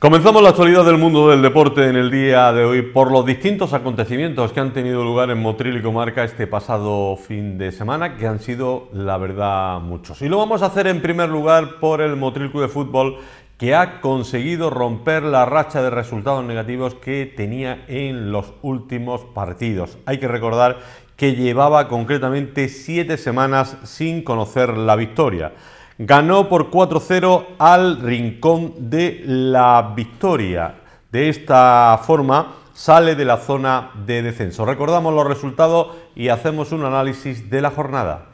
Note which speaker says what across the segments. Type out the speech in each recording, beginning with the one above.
Speaker 1: Comenzamos la actualidad del mundo del deporte en el día de hoy por los distintos acontecimientos que han tenido lugar en Motril y Comarca este pasado fin de semana, que han sido, la verdad, muchos. Y lo vamos a hacer en primer lugar por el Motril Club de Fútbol, que ha conseguido romper la racha de resultados negativos que tenía en los últimos partidos. Hay que recordar que llevaba concretamente siete semanas sin conocer la victoria. Ganó por 4-0 al Rincón de la Victoria. De esta forma sale de la zona de descenso. Recordamos los resultados y hacemos un análisis de la jornada.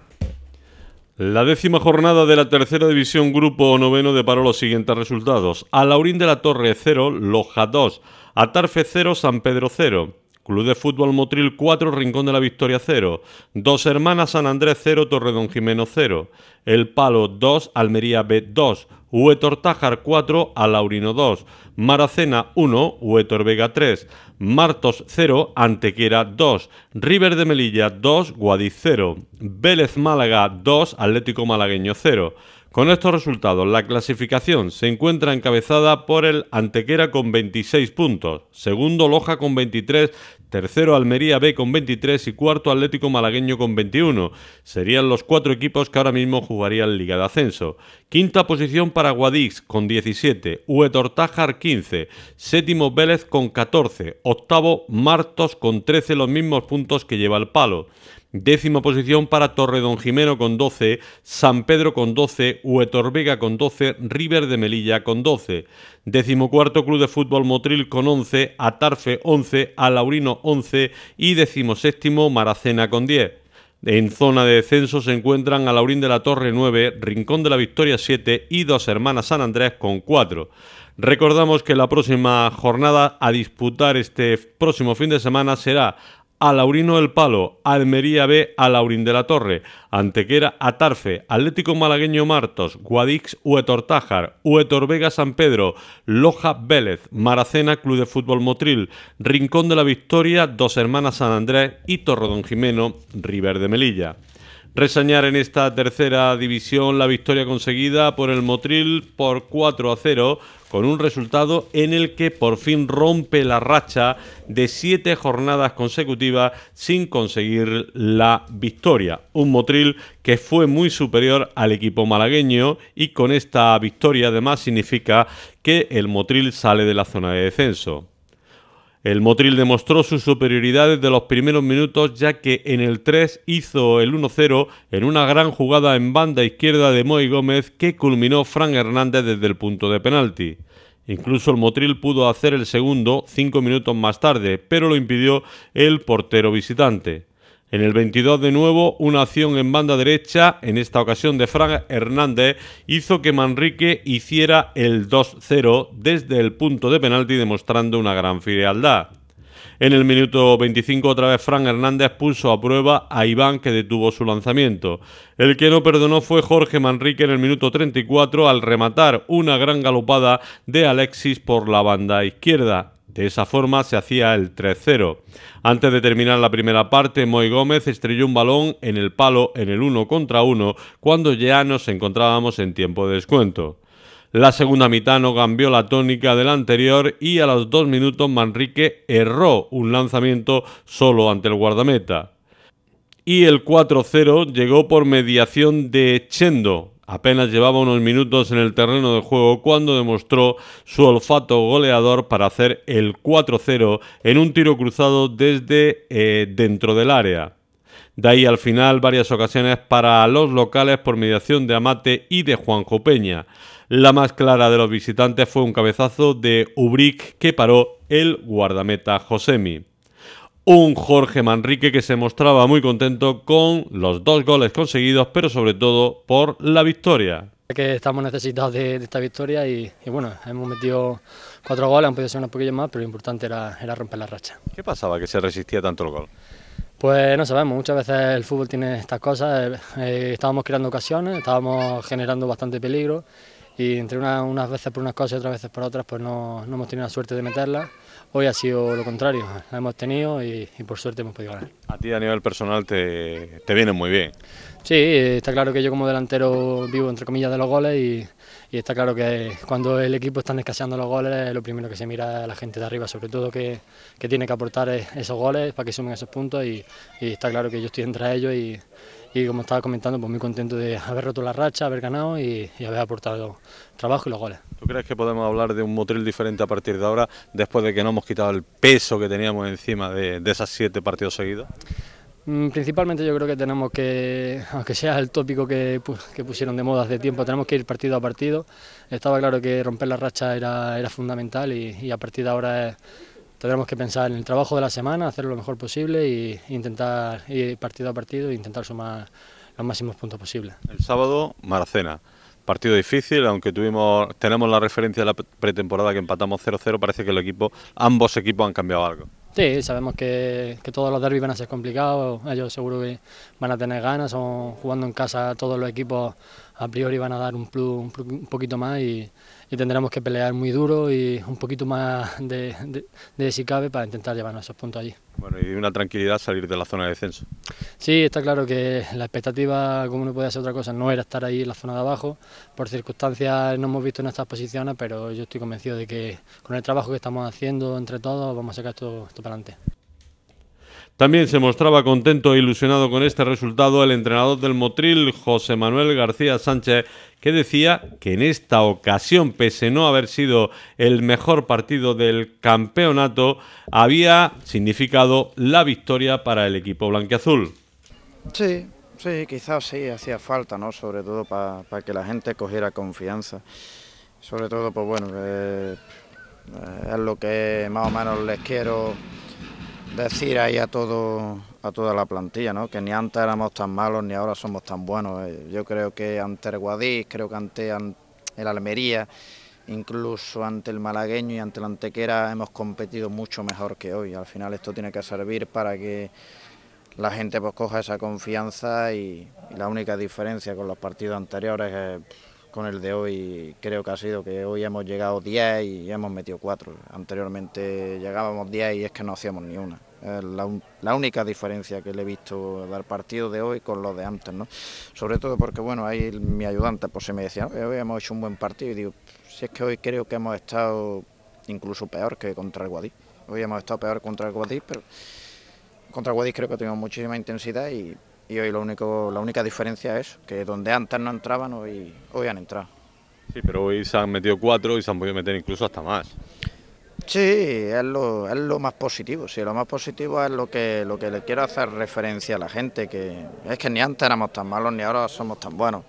Speaker 1: La décima jornada de la tercera división grupo noveno deparó los siguientes resultados. A Laurín de la Torre 0, Loja 2, Atarfe 0, San Pedro 0, Club de Fútbol Motril 4, Rincón de la Victoria 0, Dos Hermanas San Andrés 0, Torredón Jimeno 0, El Palo 2, Almería B 2, Huetor Tájar 4, Alaurino 2, Maracena 1, Huetor Vega 3, Martos 0, Antequera 2, River de Melilla 2, Guadiz 0, Vélez Málaga 2, Atlético Malagueño 0. Con estos resultados, la clasificación se encuentra encabezada por el Antequera con 26 puntos, segundo Loja con 23, tercero Almería B con 23 y cuarto Atlético Malagueño con 21. Serían los cuatro equipos que ahora mismo jugarían Liga de Ascenso. Quinta posición para Guadix con 17, Huetortájar 15, séptimo Vélez con 14, octavo Martos con 13 los mismos puntos que lleva el palo. Décima posición para Don Jimeno con 12, San Pedro con 12, Huetorvega con 12, River de Melilla con 12. Décimo Club de Fútbol Motril con 11, Atarfe 11, Alaurino 11 y décimo Maracena con 10. En zona de descenso se encuentran Alaurín de la Torre 9, Rincón de la Victoria 7 y Dos Hermanas San Andrés con 4. Recordamos que la próxima jornada a disputar este próximo fin de semana será a Laurino del Palo, Almería B a Laurín de la Torre, Antequera Atarfe, Atlético Malagueño Martos, Guadix Uetortájar, Huetor Vega San Pedro, Loja Vélez, Maracena Club de Fútbol Motril, Rincón de la Victoria, Dos Hermanas San Andrés y Don Jimeno, River de Melilla reseñar en esta tercera división la victoria conseguida por el Motril por 4 a 0 con un resultado en el que por fin rompe la racha de siete jornadas consecutivas sin conseguir la victoria. Un Motril que fue muy superior al equipo malagueño y con esta victoria además significa que el Motril sale de la zona de descenso. El Motril demostró su superioridad desde los primeros minutos ya que en el 3 hizo el 1-0 en una gran jugada en banda izquierda de Moy Gómez que culminó Fran Hernández desde el punto de penalti. Incluso el Motril pudo hacer el segundo cinco minutos más tarde, pero lo impidió el portero visitante. En el 22 de nuevo, una acción en banda derecha, en esta ocasión de Frank Hernández, hizo que Manrique hiciera el 2-0 desde el punto de penalti demostrando una gran frialdad. En el minuto 25 otra vez Fran Hernández puso a prueba a Iván que detuvo su lanzamiento. El que no perdonó fue Jorge Manrique en el minuto 34 al rematar una gran galopada de Alexis por la banda izquierda. De esa forma se hacía el 3-0. Antes de terminar la primera parte, Moy Gómez estrelló un balón en el palo en el 1 contra 1 cuando ya nos encontrábamos en tiempo de descuento. La segunda mitad no cambió la tónica del anterior y a los dos minutos Manrique erró un lanzamiento solo ante el guardameta. Y el 4-0 llegó por mediación de Chendo, Apenas llevaba unos minutos en el terreno de juego cuando demostró su olfato goleador para hacer el 4-0 en un tiro cruzado desde eh, dentro del área. De ahí al final varias ocasiones para los locales por mediación de Amate y de Juanjo Peña. La más clara de los visitantes fue un cabezazo de Ubrique que paró el guardameta Josemi un Jorge Manrique que se mostraba muy contento con los dos goles conseguidos, pero sobre todo por la victoria.
Speaker 2: Que estamos necesitados de, esta victoria y, bueno, hemos metido cuatro goles, han podido ser unos poquillos más, pero lo importante
Speaker 1: era, romper la racha. ¿Qué pasaba que se resistía tanto el gol?
Speaker 2: Pues no sabemos, muchas veces el fútbol tiene estas cosas, eh, eh, estábamos creando ocasiones, estábamos generando bastante peligro y entre unas veces por unas cosas y otras veces por otras, pues no, no, hemos tenido la suerte de meterla. Hoy ha sido lo contrario, la hemos tenido y, por suerte hemos podido ganar.
Speaker 1: A ti a nivel personal te, te viene muy bien.
Speaker 2: Sí, está claro que yo como delantero vivo entre comillas de los goles y, y, está claro que cuando el equipo está escaseando los goles, lo primero que se mira a la gente de arriba, sobre todo que, que tiene que aportar esos goles para que sumen esos puntos y, está claro que yo estoy entre ellos y, y como estaba comentando, pues muy contento de haber roto la racha, haber ganado y, haber aportado trabajo y los goles.
Speaker 1: ¿Tú crees que podemos hablar de un motril diferente a partir de ahora, después de que no hemos quitado el peso que teníamos encima de, esas siete partidos seguidos?
Speaker 2: Mm, principalmente yo creo que tenemos que, aunque sea el tópico que, pusieron de moda hace tiempo, tenemos que ir partido a partido. Estaba claro que romper la racha era, era fundamental y, y a partir de ahora es tendremos que pensar en el trabajo de la semana, hacerlo lo mejor posible e intentar ir partido a partido e intentar sumar los máximos puntos posibles.
Speaker 1: El sábado, Maracena, Partido difícil, aunque tuvimos, tenemos la referencia de la pretemporada que empatamos 0-0, parece que el equipo, ambos equipos han cambiado algo.
Speaker 2: Sí, sabemos que, que todos los derbis van a ser complicados, ellos seguro que van a tener ganas, son, jugando en casa todos los equipos a priori van a dar un un, un poquito más y, y tendremos que pelear muy duro y un poquito más de, si cabe para intentar llevarnos esos puntos allí.
Speaker 1: Bueno, y una tranquilidad salir de la zona de descenso.
Speaker 2: Sí, está claro que la expectativa, como no podía ser otra cosa, no era estar ahí en la zona de abajo. Por circunstancias no hemos visto en estas posiciones, pero yo estoy convencido de que con el trabajo que estamos haciendo entre todos vamos a sacar esto para adelante.
Speaker 1: También se mostraba contento e ilusionado con este resultado el entrenador del Motril, José Manuel García Sánchez, que decía que en esta ocasión, pese no haber sido el mejor partido del campeonato, había significado la victoria para el equipo blanquiazul.
Speaker 3: Sí, sí, quizás sí hacía falta, ¿no? Sobre todo para que la gente cogiera confianza. Sobre todo, pues bueno, eh, es lo que más o menos les quiero decir ahí a todo a toda la plantilla, ¿no? Que ni antes éramos tan malos ni ahora somos tan buenos. Eh, yo creo que ante el Guadix, creo que ante el Almería, incluso ante el malagueño y ante el Antequera hemos competido mucho mejor que hoy. Al final esto tiene que servir para que la gente pues coja esa confianza y la única diferencia con los partidos anteriores es con el de hoy creo que ha sido que hoy hemos llegado 10 y hemos metido 4. Anteriormente llegábamos 10 y es que no hacíamos ni una. la, la, única diferencia que le he visto dar partido de hoy con los de antes, ¿no? Sobre todo porque, bueno, ahí mi ayudante pues se me decía, hoy hemos hecho un buen partido y digo, si es que hoy creo que hemos estado incluso peor que contra el Guadix. Hoy hemos estado peor contra el Guadix, pero contra el Guadix creo que tuvimos muchísima intensidad y y hoy lo único, la única diferencia es que donde antes no entraban, hoy, hoy han entrado.
Speaker 1: Sí, pero hoy se han metido cuatro y se han podido meter incluso hasta más.
Speaker 3: Sí, es lo, más positivo, sí, lo más positivo es lo que, lo que le quiero hacer referencia a la gente, que es que ni antes éramos tan malos ni ahora somos tan buenos.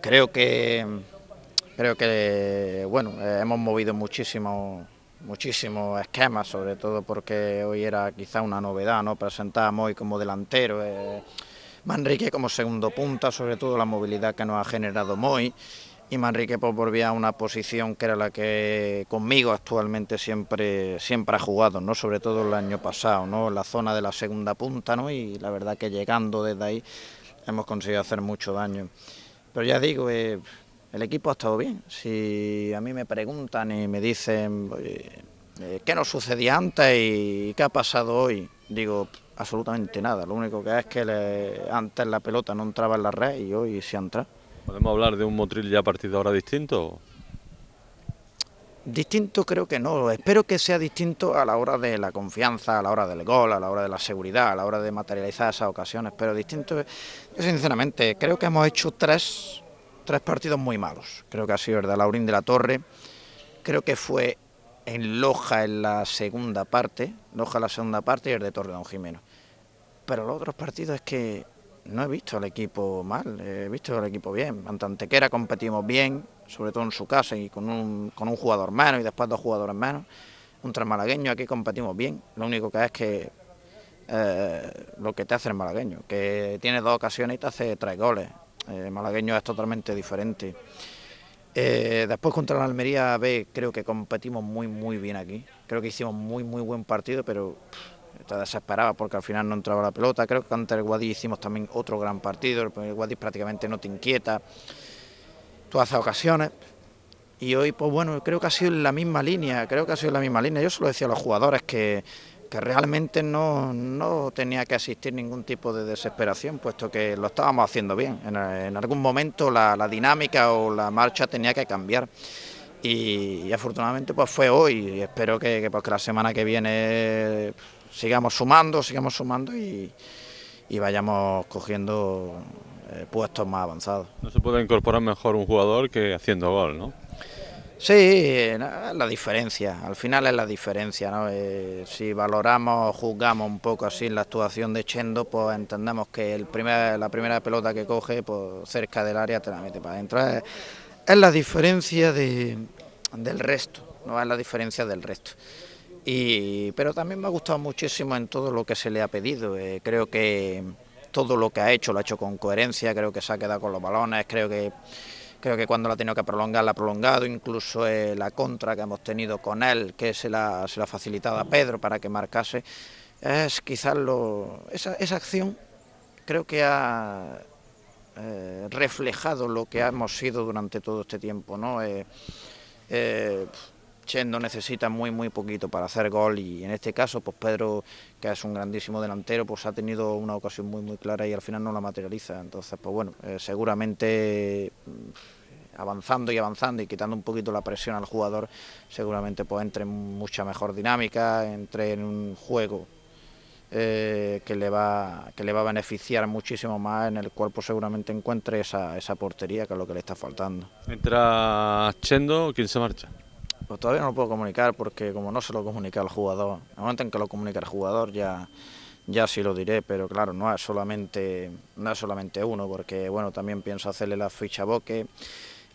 Speaker 3: Creo que, creo que bueno, hemos movido muchísimo ...muchísimo esquemas, sobre todo porque hoy era quizá una novedad, ¿no? Presentábamos hoy como delantero. Eh, Manrique como segundo punta, sobre todo la movilidad que nos ha generado Moy. Y Manrique pues, volvía a una posición que era la que conmigo actualmente siempre, siempre ha jugado, ¿no? sobre todo el año pasado, ¿no? la zona de la segunda punta, ¿no? y la verdad que llegando desde ahí hemos conseguido hacer mucho daño. Pero ya digo, eh, el equipo ha estado bien. Si a mí me preguntan y me dicen eh, qué nos sucedía antes y qué ha pasado hoy, digo, absolutamente nada. Lo único que es que antes la pelota no entraba en la red y hoy se entra.
Speaker 1: ¿Podemos hablar de un Motril ya partido ahora
Speaker 3: distinto? Distinto creo que no, espero que sea distinto a la hora de la confianza, a la hora del gol, a la hora de la seguridad, a la hora de materializar esas ocasiones, pero distinto, yo sinceramente creo que hemos hecho tres, tres partidos muy malos, creo que ha sido verdad, Laurín de la Torre, creo que fue en Loja en la segunda parte, Loja en la segunda parte y el de torre Don Jimeno pero los otros partidos es que no he visto al equipo mal, he visto al equipo bien. Ante Antequera competimos bien, sobre todo en su casa y con un, con un jugador menos y después dos jugadores menos. el malagueño aquí competimos bien, lo único que es que eh, lo que te hace el malagueño, que tiene dos ocasiones y te hace tres goles. Eh, el malagueño es totalmente diferente. Eh, después contra la Almería B creo que competimos muy muy bien aquí. Creo que hicimos muy muy buen partido, pero te desesperado porque al final no entraba la pelota. Creo que ante el Guadix hicimos también otro gran partido, el Guadix prácticamente no te inquieta, tú haces ocasiones. Y hoy, pues bueno, creo que ha sido en la misma línea, creo que ha sido en la misma línea. Yo solo decía a los jugadores que, que realmente no, tenía que asistir ningún tipo de desesperación, puesto que lo estábamos haciendo bien. En, algún momento la, dinámica o la marcha tenía que cambiar. Y, afortunadamente pues fue hoy y espero pues, que la semana que viene sigamos sumando, sigamos sumando y, vayamos cogiendo eh, puestos más avanzados. No se puede incorporar mejor un jugador que haciendo gol, ¿no? Sí, la diferencia, al final es la diferencia, ¿no? Eh, si valoramos, o juzgamos un poco así la actuación de Chendo, pues entendemos que el primer, la primera pelota que coge pues, cerca del área te la mete para adentro. Es, la diferencia del resto, no es la diferencia del resto pero también me ha gustado muchísimo en todo lo que se le ha pedido. Eh, creo que todo lo que ha hecho lo ha hecho con coherencia, creo que se ha quedado con los balones, creo que creo que cuando la ha tenido que prolongar la ha prolongado, incluso eh, la contra que hemos tenido con él, que se la, ha facilitado a Pedro para que marcase, es quizás lo, esa, esa acción creo que ha eh, reflejado lo que hemos sido durante todo este tiempo. ¿no? Eh, Chendo necesita muy, muy poquito para hacer gol y en este caso, pues Pedro, que es un grandísimo delantero, pues ha tenido una ocasión muy, muy clara y al final no la materializa. Entonces, pues bueno, eh, seguramente mm, avanzando y avanzando y quitando un poquito la presión al jugador, seguramente pues entre en mucha mejor dinámica, entre en un juego eh, que, le va, que le va a beneficiar muchísimo más, en el cuerpo pues, seguramente encuentre esa, esa portería que es lo que le está faltando. Entra Chendo, ¿quién se marcha? Pues todavía no lo puedo comunicar porque como no se lo comunica al jugador, en momento en que lo comunica el jugador ya, ya sí lo diré, pero claro, no es solamente, no es solamente uno, porque bueno, también pienso hacerle la ficha a Boque.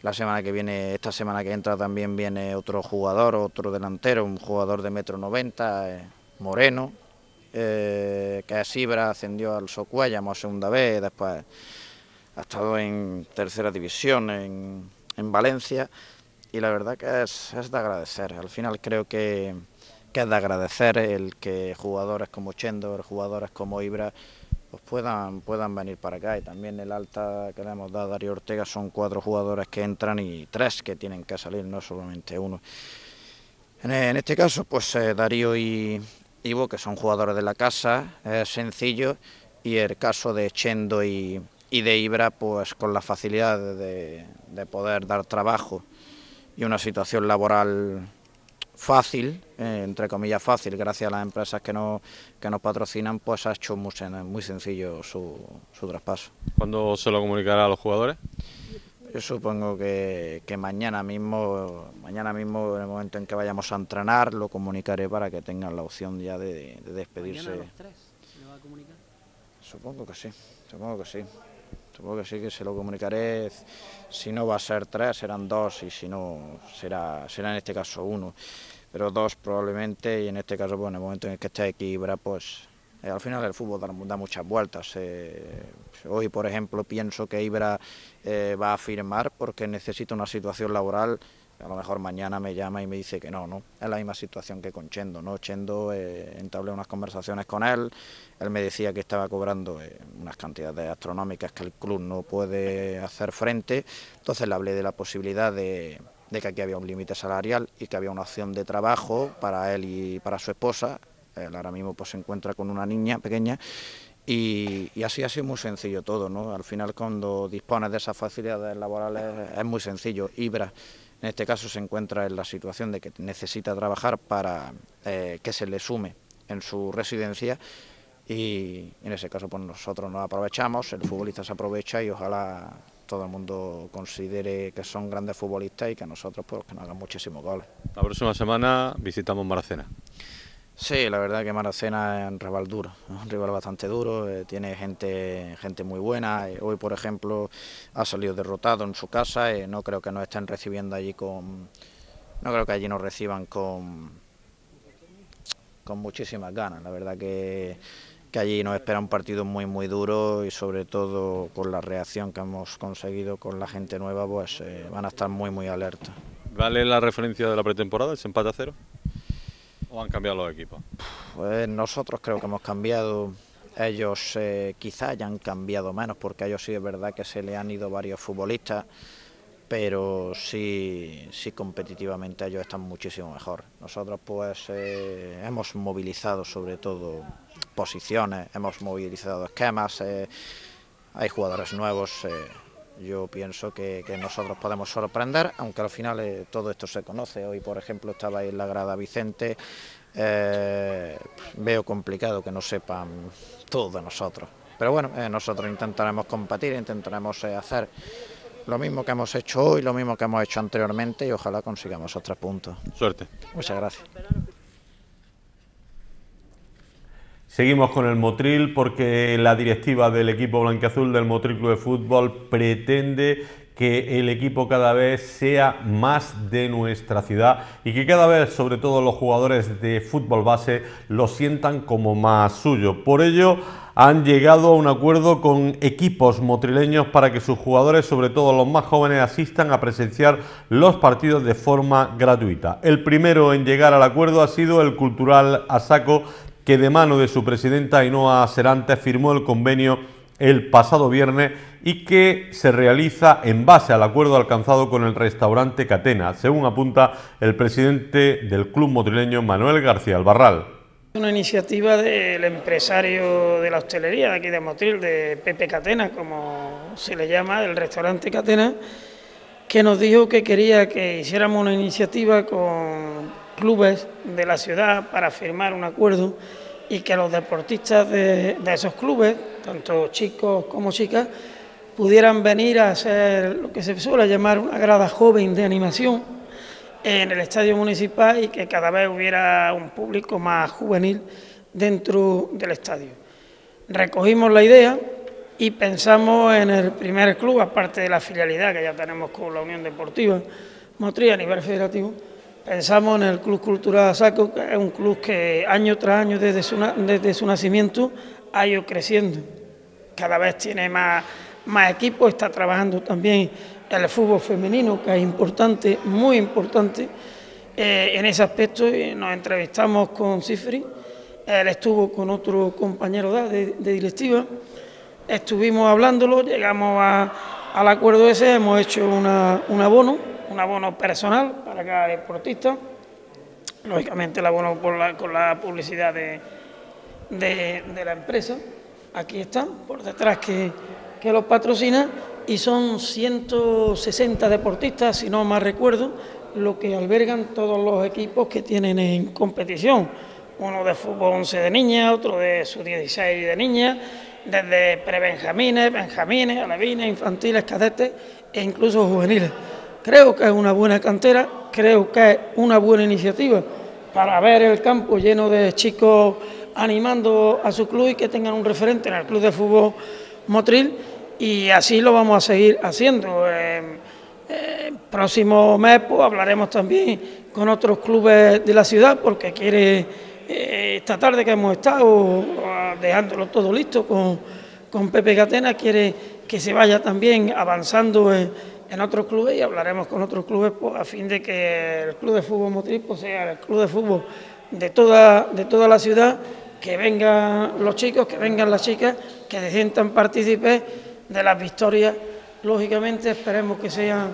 Speaker 3: La semana que viene, esta semana que entra también viene otro jugador, otro delantero, un jugador de metro 90, eh, Moreno, eh, que a Sibra ascendió al Socuellamo a segunda vez, después ha estado en tercera división en, en Valencia y la verdad que es, de agradecer. Al final creo que, que, es de agradecer el que jugadores como Chendo... jugadores como Ibra, pues puedan, puedan venir para acá. Y también el alta que le hemos dado a Darío Ortega son cuatro jugadores que entran y tres que tienen que salir, no solamente uno. En, este caso, pues eh, Darío y Ivo, que son jugadores de la casa, es sencillo, y el caso de Chendo y, de Ibra, pues con la facilidad de, de poder dar trabajo y una situación laboral fácil, eh, entre comillas fácil, gracias a las empresas que, no, que nos patrocinan, pues ha hecho muy, muy sencillo su, su traspaso. ¿Cuándo se lo comunicará a los jugadores? Yo supongo que, mañana mismo, mañana mismo en el momento en que vayamos a entrenar, lo comunicaré para que tengan la opción ya de, despedirse. a comunicar? Supongo que sí, supongo que sí. Supongo que sí que se lo comunicaré. Si no va a ser tres, serán dos y si no, será, será en este caso uno. Pero dos probablemente y en este caso, pues, en el momento en el que esté Ibra, pues eh, al final el fútbol da, muchas vueltas. Eh. hoy, por ejemplo, pienso que Ibra eh, va a firmar porque necesita una situación laboral a lo mejor mañana me llama y me dice que no, ¿no? Es la misma situación que con Chendo, ¿no? Chendo eh, entablé unas conversaciones con él, él me decía que estaba cobrando eh, unas cantidades astronómicas que el club no puede hacer frente, entonces le hablé de la posibilidad de, que aquí había un límite salarial y que había una opción de trabajo para él y para su esposa, él ahora mismo pues se encuentra con una niña pequeña y, así ha sido muy sencillo todo, ¿no? Al final cuando dispones de esas facilidades laborales es muy sencillo. Ibra en este caso se encuentra en la situación de que necesita trabajar para eh, que se le sume en su residencia y en ese caso pues nosotros nos aprovechamos, el futbolista se aprovecha y ojalá todo el mundo considere que son grandes futbolistas y que a nosotros pues que nos hagan muchísimos goles. La próxima
Speaker 1: semana visitamos Maracena.
Speaker 3: Sí, la verdad que Maracena es un rival duro, un rival bastante duro, eh, tiene gente, gente muy buena, eh, hoy por ejemplo ha salido derrotado en su casa, y eh, no creo que nos estén recibiendo allí con, no creo que allí nos reciban con, con muchísimas ganas, la verdad que, que allí nos espera un partido muy muy duro y sobre todo con la reacción que hemos conseguido con la gente nueva, pues van a estar muy muy alerta.
Speaker 1: ¿Vale la referencia de la pretemporada, el empate a cero? o han cambiado los equipos?
Speaker 3: Pues nosotros creo que hemos cambiado, ellos eh, quizá hayan cambiado menos, porque a ellos sí es verdad que se le han ido varios futbolistas, pero sí, sí competitivamente ellos están muchísimo mejor. Nosotros pues eh, hemos movilizado sobre todo posiciones, hemos movilizado esquemas, eh, hay jugadores nuevos. Yo pienso que, nosotros podemos sorprender, aunque al final eh, todo esto se conoce. Hoy, por ejemplo, estaba ahí en la grada Vicente. Eh, veo complicado que no sepan todos de nosotros. Pero bueno, eh, nosotros intentaremos compartir, intentaremos eh, hacer lo mismo que hemos hecho hoy, lo mismo que hemos hecho anteriormente y ojalá consigamos otros puntos. Suerte. Muchas gracias.
Speaker 1: Seguimos con el Motril porque la directiva del equipo blanqueazul del Motril Club de Fútbol pretende que el equipo cada vez sea más de nuestra ciudad y que cada vez, sobre todo los jugadores de fútbol base, lo sientan como más suyo. Por ello, han llegado a un acuerdo con equipos motrileños para que sus jugadores, sobre todo los más jóvenes, asistan a presenciar los partidos de forma gratuita. El primero en llegar al acuerdo ha sido el Cultural Asaco que de mano de su presidenta Ainhoa Serante... firmó el convenio el pasado viernes y que se realiza en base al acuerdo alcanzado con el restaurante Catena, según apunta el presidente del club motrileño Manuel García Albarral.
Speaker 4: Una iniciativa del empresario de la hostelería de aquí de Motril, de Pepe Catena, como se le llama, del restaurante Catena, que nos dijo que quería que hiciéramos una iniciativa con clubes de la ciudad para firmar un acuerdo y que los deportistas de, esos clubes, tanto chicos como chicas, pudieran venir a hacer lo que se suele llamar una grada joven de animación en el estadio municipal y que cada vez hubiera un público más juvenil dentro del estadio. Recogimos la idea y pensamos en el primer club, aparte de la filialidad que ya tenemos con la Unión Deportiva motría a nivel federativo, Pensamos en el Club Cultural Saco, que es un club que año tras año, desde su, desde su nacimiento, ha ido creciendo. Cada vez tiene más, más equipos, está trabajando también el fútbol femenino, que es importante, muy importante. Eh, en ese aspecto eh, nos entrevistamos con Cifri, él estuvo con otro compañero de, directiva, estuvimos hablándolo, llegamos al acuerdo ese, hemos hecho un abono un abono personal para cada deportista, lógicamente el abono con la publicidad de, la empresa. Aquí están, por detrás que, que los patrocina y son 160 deportistas, si no mal recuerdo, lo que albergan todos los equipos que tienen en competición. Uno de fútbol 11 de niña, otro de sub 16 de niña, desde prebenjamines, benjamines, alevines, infantiles, cadetes e incluso juveniles. Creo que es una buena cantera, creo que es una buena iniciativa para ver el campo lleno de chicos animando a su club y que tengan un referente en el club de fútbol Motril y así lo vamos a seguir haciendo. ...el em, em, próximo mes pues, hablaremos también con otros clubes de la ciudad porque quiere eh, esta tarde que hemos estado ah, dejándolo todo listo con, con Pepe Gatena, quiere que se vaya también avanzando en otros clubes y hablaremos con otros clubes pues, a fin de que el club de fútbol motriz pues, sea el club de fútbol de toda, de toda la ciudad, que vengan los chicos, que vengan las chicas, que se sientan partícipes de las victorias. Lógicamente esperemos que sean,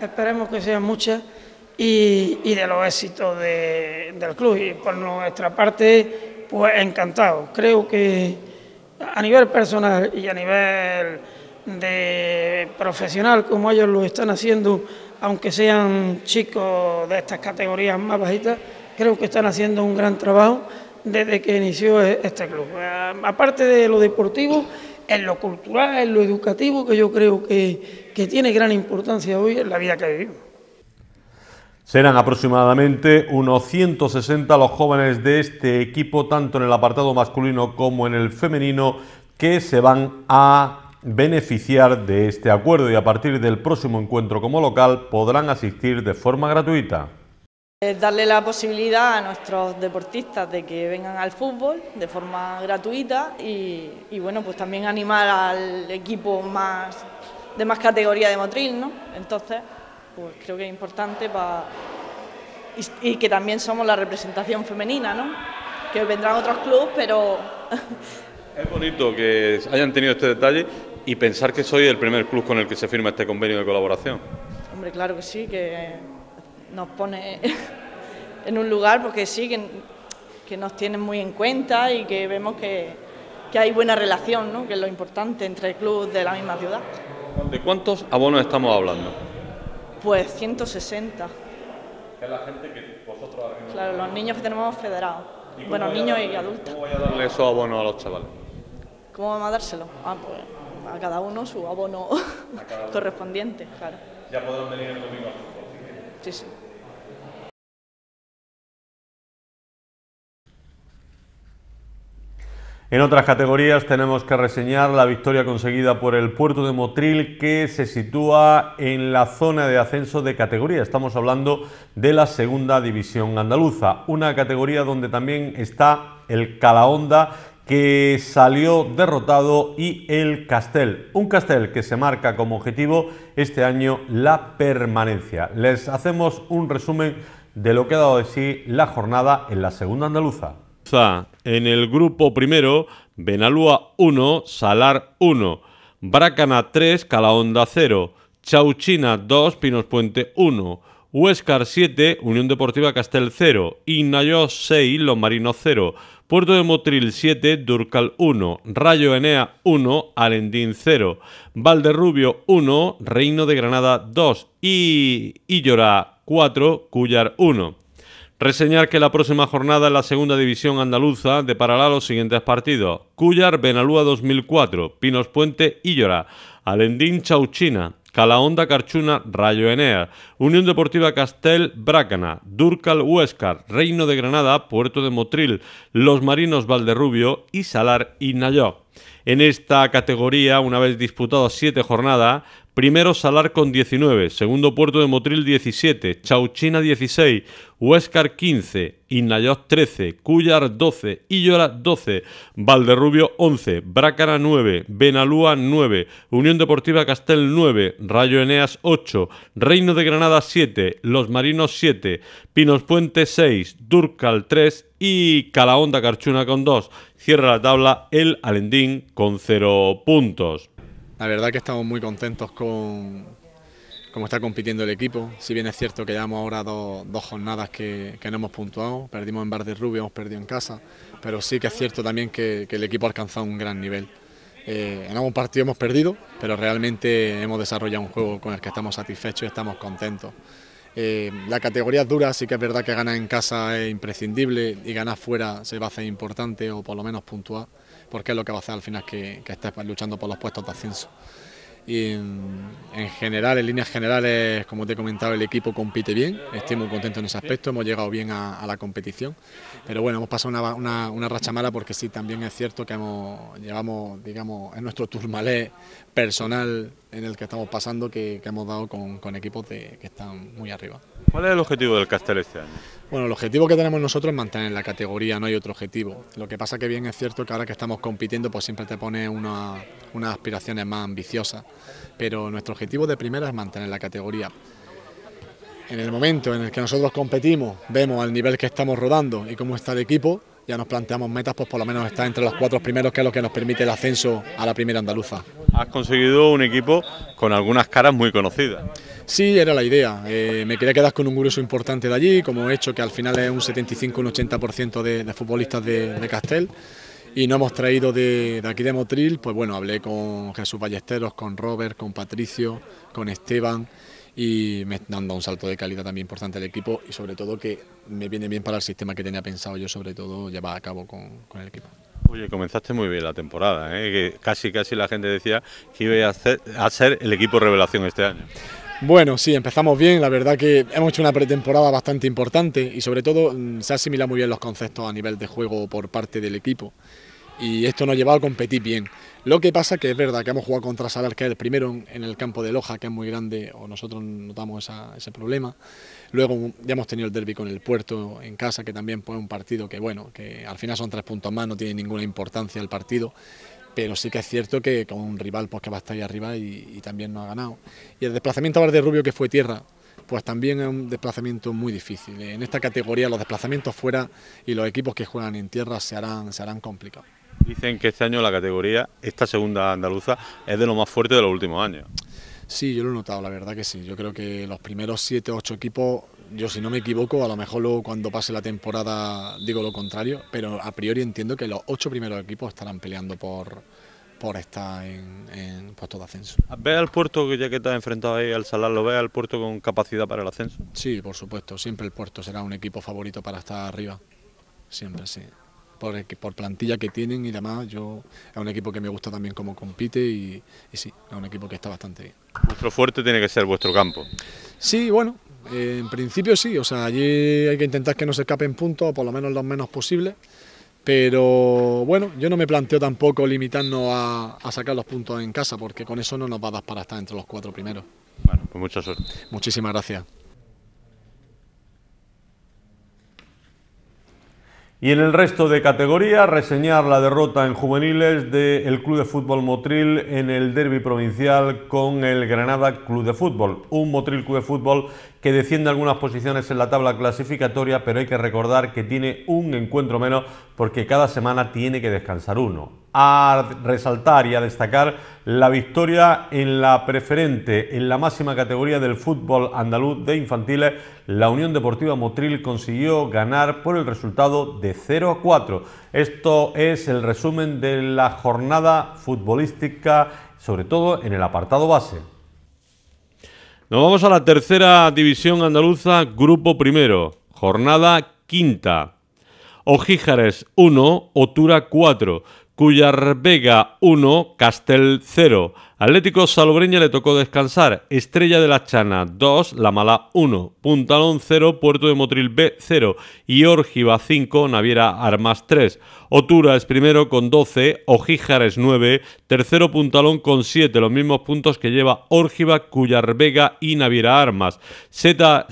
Speaker 4: esperemos que sean muchas y, de los éxitos del club. Y por nuestra parte, pues encantado, Creo que a nivel personal y a nivel de profesional como ellos lo están haciendo, aunque sean chicos de estas categorías más bajitas, creo que están haciendo un gran trabajo desde que inició e-, este club. Eh, aparte de lo deportivo, en lo cultural, en lo educativo, que yo creo que, tiene gran importancia hoy en la vida que vivimos.
Speaker 1: Serán aproximadamente unos 160 los jóvenes de este equipo, tanto en el apartado masculino como en el femenino, que se van a beneficiar de este acuerdo y a partir del próximo encuentro como local podrán asistir de forma gratuita.
Speaker 5: darle la posibilidad a nuestros deportistas de que vengan al fútbol de forma gratuita y, bueno, pues también animar al equipo más de más categoría de motril, ¿no? Entonces, pues creo que es importante para y, y, que también somos la representación femenina, ¿no? Que vendrán otros clubes, pero
Speaker 1: Es bonito que hayan tenido este detalle y pensar que soy el primer club con el que se firma este convenio de colaboración.
Speaker 5: Hombre, claro que sí, que nos pone en un lugar porque sí, que, nos tienen muy en cuenta y que vemos que, hay buena relación, ¿no? que es lo importante entre clubes de la misma ciudad.
Speaker 1: ¿De cuántos abonos estamos hablando?
Speaker 5: Pues 160.
Speaker 1: Es la gente que vosotros... Claro, los niños que
Speaker 5: tenemos federados. Bueno, niños y adultos.
Speaker 1: ¿Cómo voy a darle esos abonos a los chavales?
Speaker 5: ¿Cómo vamos a dárselo? Ah, pues a cada uno su abono correspondiente, claro.
Speaker 1: Ya podrán venir el domingo Sí, sí. En otras categorías tenemos que reseñar la victoria conseguida por el puerto de Motril que se sitúa en la zona de ascenso de categoría. Estamos hablando de la segunda división andaluza, una categoría donde también está el Calahonda que salió derrotado y el Castel. Un Castel que se marca como objetivo este año la permanencia. Les hacemos un resumen de lo que ha dado de sí la jornada en la segunda andaluza. En el grupo primero, Benalúa 1, Salar 1, Bracana 3, Calahonda 0, Chauchina 2, Pinos Puente 1, Huescar 7, Unión Deportiva Castel 0, Ignayos 6, Los Marinos 0, Puerto de Motril 7, Durcal 1, Rayo Enea 1, Alendín 0, Valderrubio 1, Reino de Granada 2 y Illora 4, Cullar 1. Reseñar que la próxima jornada en la segunda división andaluza deparará los siguientes partidos. Cuyar, Benalúa 2004, Pinos Puente, Illora, Alendín, Chauchina, Calahonda Carchuna Rayo Enea, Unión Deportiva Castel Bracana, Durcal Huescar, Reino de Granada, Puerto de Motril, Los Marinos Valderrubio y Salar y Nayó. En esta categoría, una vez disputadas siete jornadas, primero Salar con 19, segundo Puerto de Motril 17, Chauchina 16, Huescar 15, Innayot 13, Cullar 12, Illora 12, Valderrubio 11, Brácara 9, Benalúa 9, Unión Deportiva Castel 9, Rayo Eneas 8, Reino de Granada 7, Los Marinos 7, Pinos Puente 6, Durcal 3 y Calahonda Carchuna con 2 cierra la tabla el Alendín con cero puntos. La verdad que estamos muy contentos con cómo está compitiendo el equipo. Si bien es
Speaker 6: cierto que llevamos ahora dos jornadas que, no hemos puntuado, perdimos en Bar de Rubio, hemos perdido en casa, pero sí que es cierto también que, el equipo ha alcanzado un gran nivel. Eh, en algún partido hemos perdido, pero realmente hemos desarrollado un juego con el que estamos satisfechos y estamos contentos. Eh, la categoría es dura, sí que es verdad que ganar en casa es imprescindible y ganar fuera se va a hacer importante o por lo menos puntual... porque es lo que va a hacer al final que, que estés luchando por los puestos de ascenso. Y en, general, en líneas generales, como te he comentado, el equipo compite bien, estoy muy contento en ese aspecto, hemos llegado bien a, la competición, pero bueno, hemos pasado una, una, racha mala porque sí, también es cierto que hemos, llevamos, digamos, en nuestro turmalé personal en el que estamos pasando que, hemos dado con, equipos que están muy arriba.
Speaker 1: ¿Cuál es el objetivo del Castell este año?
Speaker 6: Bueno, el objetivo que tenemos nosotros es mantener la categoría, no hay otro objetivo. Lo que pasa que bien es cierto que ahora que estamos compitiendo pues siempre te pone unas aspiraciones más ambiciosas, pero nuestro objetivo de primera es mantener la categoría. En el momento en el que nosotros competimos, vemos al nivel que estamos rodando y cómo está el equipo, ya nos planteamos metas, pues por lo menos está entre los cuatro primeros, que es lo que nos permite el ascenso a la primera andaluza.
Speaker 1: Has conseguido un equipo con algunas caras muy conocidas. Sí, era la idea. Eh, me
Speaker 6: quería quedar con un grueso importante de allí, como he hecho, que al final es un 75, un 80% de, de futbolistas de, de Castel y no hemos traído de, de, aquí de Motril, pues bueno, hablé con Jesús Ballesteros, con Robert, con Patricio, con Esteban y me dando un salto de calidad también importante al equipo y sobre todo que me viene bien para el sistema que tenía pensado yo sobre todo llevar a
Speaker 1: cabo con, el equipo. Oye, comenzaste muy bien la temporada, ¿eh? que casi casi la gente decía que iba a, a ser el equipo revelación este año.
Speaker 6: Bueno, sí, empezamos bien. La verdad que hemos hecho una pretemporada bastante importante y sobre todo mm, se asimila muy bien los conceptos a nivel de juego por parte del equipo. Y esto nos ha llevado a competir bien. Lo que pasa que es verdad que hemos jugado contra Salar Caer primero en, el campo de Loja, que es muy grande, o nosotros notamos ese problema. Luego ya hemos tenido el derby con el Puerto en casa, que también fue un partido que, bueno, que al final son tres puntos más, no tiene ninguna importancia el partido. Pero sí que es cierto que con un rival pues, que va a estar ahí arriba y, también no ha ganado. Y el desplazamiento a de Rubio, que fue tierra, pues también es un desplazamiento muy difícil. En esta categoría los desplazamientos fuera y los equipos que juegan en tierra se harán, se harán complicados.
Speaker 1: Dicen que este año la categoría, esta segunda andaluza, es de lo más fuerte de los últimos años. Sí, yo lo he notado, la
Speaker 6: verdad que sí. Yo creo que los primeros siete, ocho equipos, yo si no me equivoco, a lo mejor luego cuando pase la temporada digo lo contrario, pero a priori entiendo que los ocho primeros equipos estarán peleando por, estar en, puesto de ascenso.
Speaker 1: ¿Ves al puerto, que ya que te has enfrentado ahí al Salar, lo ve al puerto con capacidad para el ascenso?
Speaker 6: Sí, por supuesto, siempre el puerto será un equipo favorito para estar arriba, siempre sí por, plantilla que tienen y demás. Yo, es un equipo que me gusta también cómo compite y,
Speaker 1: y sí, es un equipo que está bastante bien. Vuestro fuerte tiene que ser vuestro campo.
Speaker 6: Sí, bueno, eh, en principio sí, o sea, allí hay que intentar que no se escapen puntos, o por lo menos los menos posibles. Pero bueno, yo no me planteo tampoco limitarnos a, a, sacar los puntos en casa, porque con eso no nos va a dar para estar entre los cuatro primeros.
Speaker 1: Bueno, pues mucha suerte. Muchísimas gracias. Y en el resto de categorías, reseñar la derrota en juveniles del Club de Fútbol Motril en el derby provincial con el Granada Club de Fútbol. Un Motril Club de Fútbol que desciende algunas posiciones en la tabla clasificatoria, pero hay que recordar que tiene un encuentro menos porque cada semana tiene que descansar uno. A resaltar y a destacar la victoria en la preferente, en la máxima categoría del fútbol andaluz de infantiles, la Unión Deportiva Motril consiguió ganar por el resultado de 0 a 4. Esto es el resumen de la jornada futbolística, sobre todo en el apartado base. Nos vamos a la tercera división andaluza, grupo primero, jornada quinta. Ojíjares 1, Otura 4. Cuyar Vega 1, Castel 0. Atlético Salobreña le tocó descansar. Estrella de la Chana 2, La Mala 1. Puntalón 0, Puerto de Motril B 0. Y Orgiva 5, Naviera Armas 3. Otura es primero con 12, Ojíjares 9. Tercero Puntalón con 7, los mismos puntos que lleva Orgiva, Cuyar Vega y Naviera Armas. Z,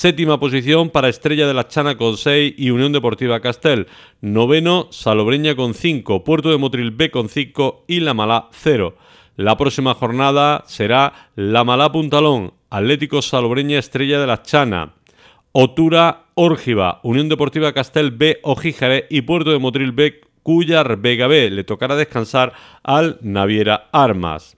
Speaker 1: Séptima posición para Estrella de la Chana con 6 y Unión Deportiva Castel. Noveno, Salobreña con 5, Puerto de Motril B con 5 y La Malá 0. La próxima jornada será La Malá Puntalón, Atlético Salobreña Estrella de la Chana, Otura Órgiva, Unión Deportiva Castel B ojíjare y Puerto de Motril B Cuyar Vega B. Le tocará descansar al Naviera Armas.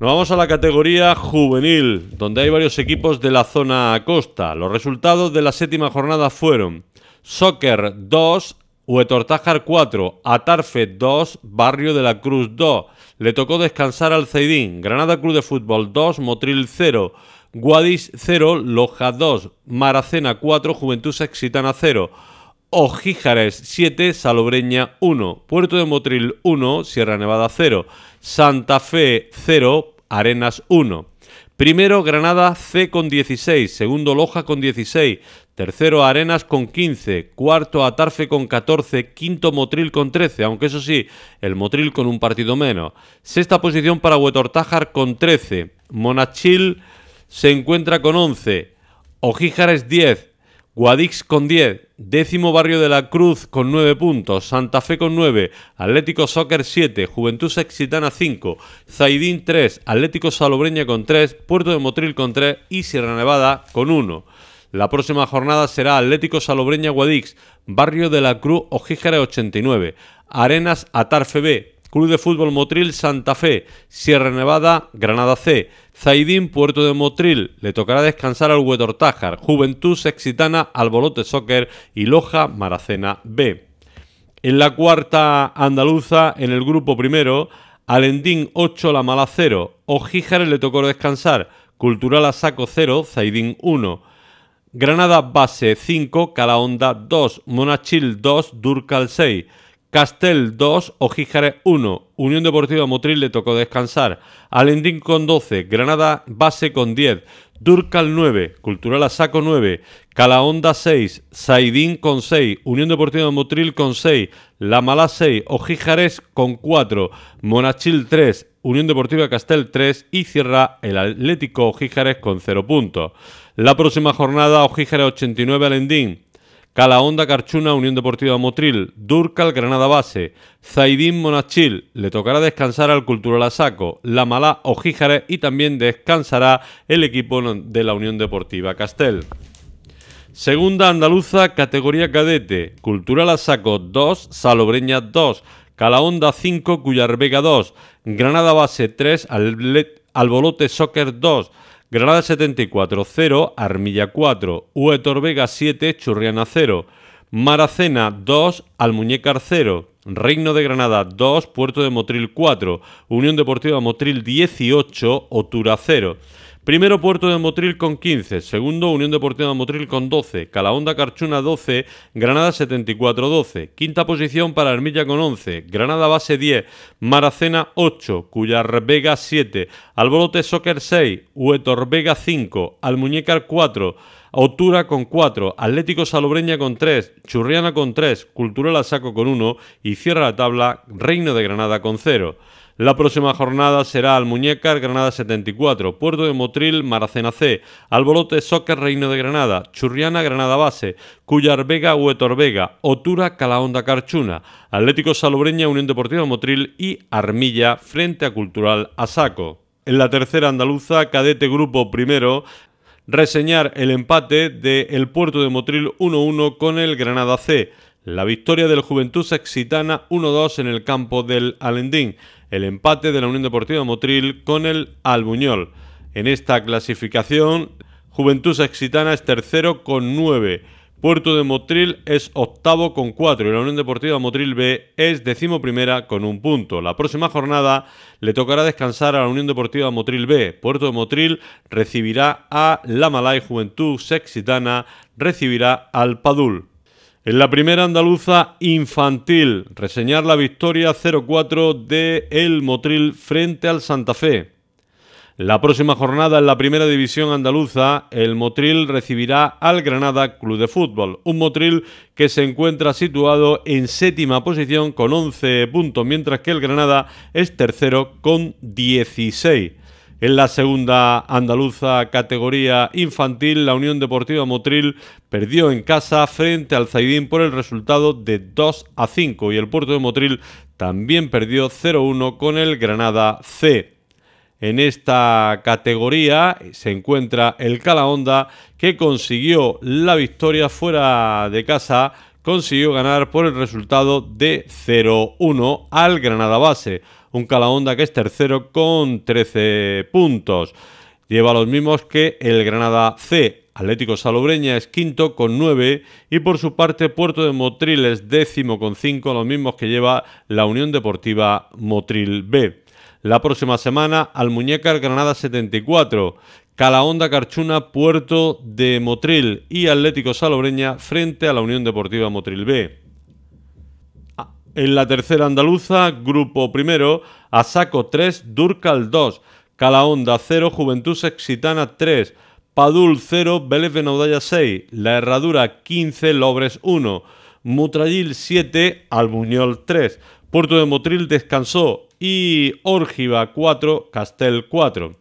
Speaker 1: Nos vamos a la categoría juvenil, donde hay varios equipos de la zona costa. Los resultados de la séptima jornada fueron Soccer 2, Huetortájar 4, Atarfe 2, Barrio de la Cruz 2. Le tocó descansar al Zaidín. Granada Club de Fútbol 2, Motril 0, Guadix 0, Loja 2, Maracena 4, Juventud Sexitana 0. Ojíjares 7, Salobreña 1, Puerto de Motril 1, Sierra Nevada 0, Santa Fe 0, Arenas 1. Primero Granada C con 16, segundo Loja con 16, tercero Arenas con 15, cuarto Atarfe con 14, quinto Motril con 13, aunque eso sí, el Motril con un partido menos. Sexta posición para Huetortájar con 13, Monachil se encuentra con 11, Ojíjar es 10, Guadix con 10, décimo Barrio de la Cruz con 9 puntos, Santa Fe con 9, Atlético Soccer 7, Juventud Sexitana 5, Zaidín 3, Atlético Salobreña con 3, Puerto de Motril con 3 y Sierra Nevada con 1. La próxima jornada será Atlético Salobreña Guadix, Barrio de la Cruz ojíjara 89, Arenas Atarfe B, Club de Fútbol Motril Santa Fe, Sierra Nevada Granada C, Zaidín Puerto de Motril, le tocará descansar al Huetor Tájar, Juventud Sexitana Albolote Soccer y Loja Maracena B. En la cuarta andaluza, en el grupo primero, Alendín 8, La Mala 0, Ojíjar le tocó descansar, Cultural a saco 0, Zaidín 1. Granada Base 5, Calahonda 2, Monachil 2, Durcal 6. Castel 2, Ojíjares 1, Unión Deportiva Motril le tocó descansar, Alendín con 12, Granada Base con 10, Durcal 9, Cultural Asaco 9, Calahonda 6, Saidín con 6, Unión Deportiva Motril con 6, La Mala 6, Ojíjares con 4, Monachil 3, Unión Deportiva Castel 3 y cierra el Atlético Ojíjares con 0 puntos. La próxima jornada Ojíjares 89, Alendín. Calahonda Carchuna Unión Deportiva Motril, Durcal Granada Base, Zaidín Monachil, le tocará descansar al Cultural Asaco, La Malá Ojíjares y también descansará el equipo de la Unión Deportiva Castel. Segunda andaluza, categoría cadete, Cultural Asaco 2, Salobreña 2, Calahonda 5, Cuyarvega 2, Granada Base 3, Albolote Soccer 2, Granada 74, 0, Armilla 4, ue Vega 7, Churriana 0, Maracena 2, Almuñécar 0, Reino de Granada 2, Puerto de Motril 4, Unión Deportiva Motril 18, Otura 0. Primero Puerto de Motril con 15, segundo Unión Deportiva de Motril con 12, Calahonda Carchuna 12, Granada 74-12, quinta posición para Hermilla con 11, Granada Base 10, Maracena 8, Cuyar Vega 7, Alborote Soccer 6, Huetor Vega 5, Almuñécar 4, Otura con 4, Atlético Salobreña con 3, Churriana con 3, Cultural Saco con 1 y cierra la tabla Reino de Granada con 0. La próxima jornada será Almuñécar, Granada 74, Puerto de Motril, Maracena C, Albolote, Soccer, Reino de Granada, Churriana, Granada Base, Cuyar Vega, Huetor Vega, Otura, Calahonda, Carchuna, Atlético Salobreña, Unión Deportiva Motril y Armilla frente a Cultural Asaco. En la tercera andaluza, cadete grupo primero, reseñar el empate de El Puerto de Motril 1-1 con el Granada C. La victoria del Juventud Sexitana 1-2 en el campo del Alendín el empate de la Unión Deportiva Motril con el Albuñol. En esta clasificación, Juventud Sexitana es tercero con nueve. Puerto de Motril es octavo con cuatro y la Unión Deportiva Motril B es decimoprimera con un punto. La próxima jornada le tocará descansar a la Unión Deportiva Motril B. Puerto de Motril recibirá a La Malay Juventud Sexitana, recibirá al Padul. En la primera andaluza infantil, reseñar la victoria 0-4 de El Motril frente al Santa Fe. La próxima jornada en la primera división andaluza, el Motril recibirá al Granada Club de Fútbol, un Motril que se encuentra situado en séptima posición con 11 puntos, mientras que el Granada es tercero con 16. En la segunda andaluza categoría infantil, la Unión Deportiva Motril perdió en casa frente al Zaidín por el resultado de 2 a 5 y el Puerto de Motril también perdió 0-1 con el Granada C. En esta categoría se encuentra el Calahonda que consiguió la victoria fuera de casa, consiguió ganar por el resultado de 0-1 al Granada Base un Calahonda que es tercero con 13 puntos. Lleva los mismos que el Granada C. Atlético Salobreña es quinto con 9 y por su parte Puerto de Motril es décimo con 5, los mismos que lleva la Unión Deportiva Motril B. La próxima semana Almuñécar Granada 74, Calahonda Carchuna Puerto de Motril y Atlético Salobreña frente a la Unión Deportiva Motril B. En la tercera andaluza, grupo primero, Asaco 3, Durcal 2, Calaonda 0, Juventud Sexitana 3, Padul 0, Vélez Naudalla 6, La Herradura 15, Lobres 1, Mutrayil 7, Albuñol 3, Puerto de Motril descansó y Órgiva 4, Castel 4.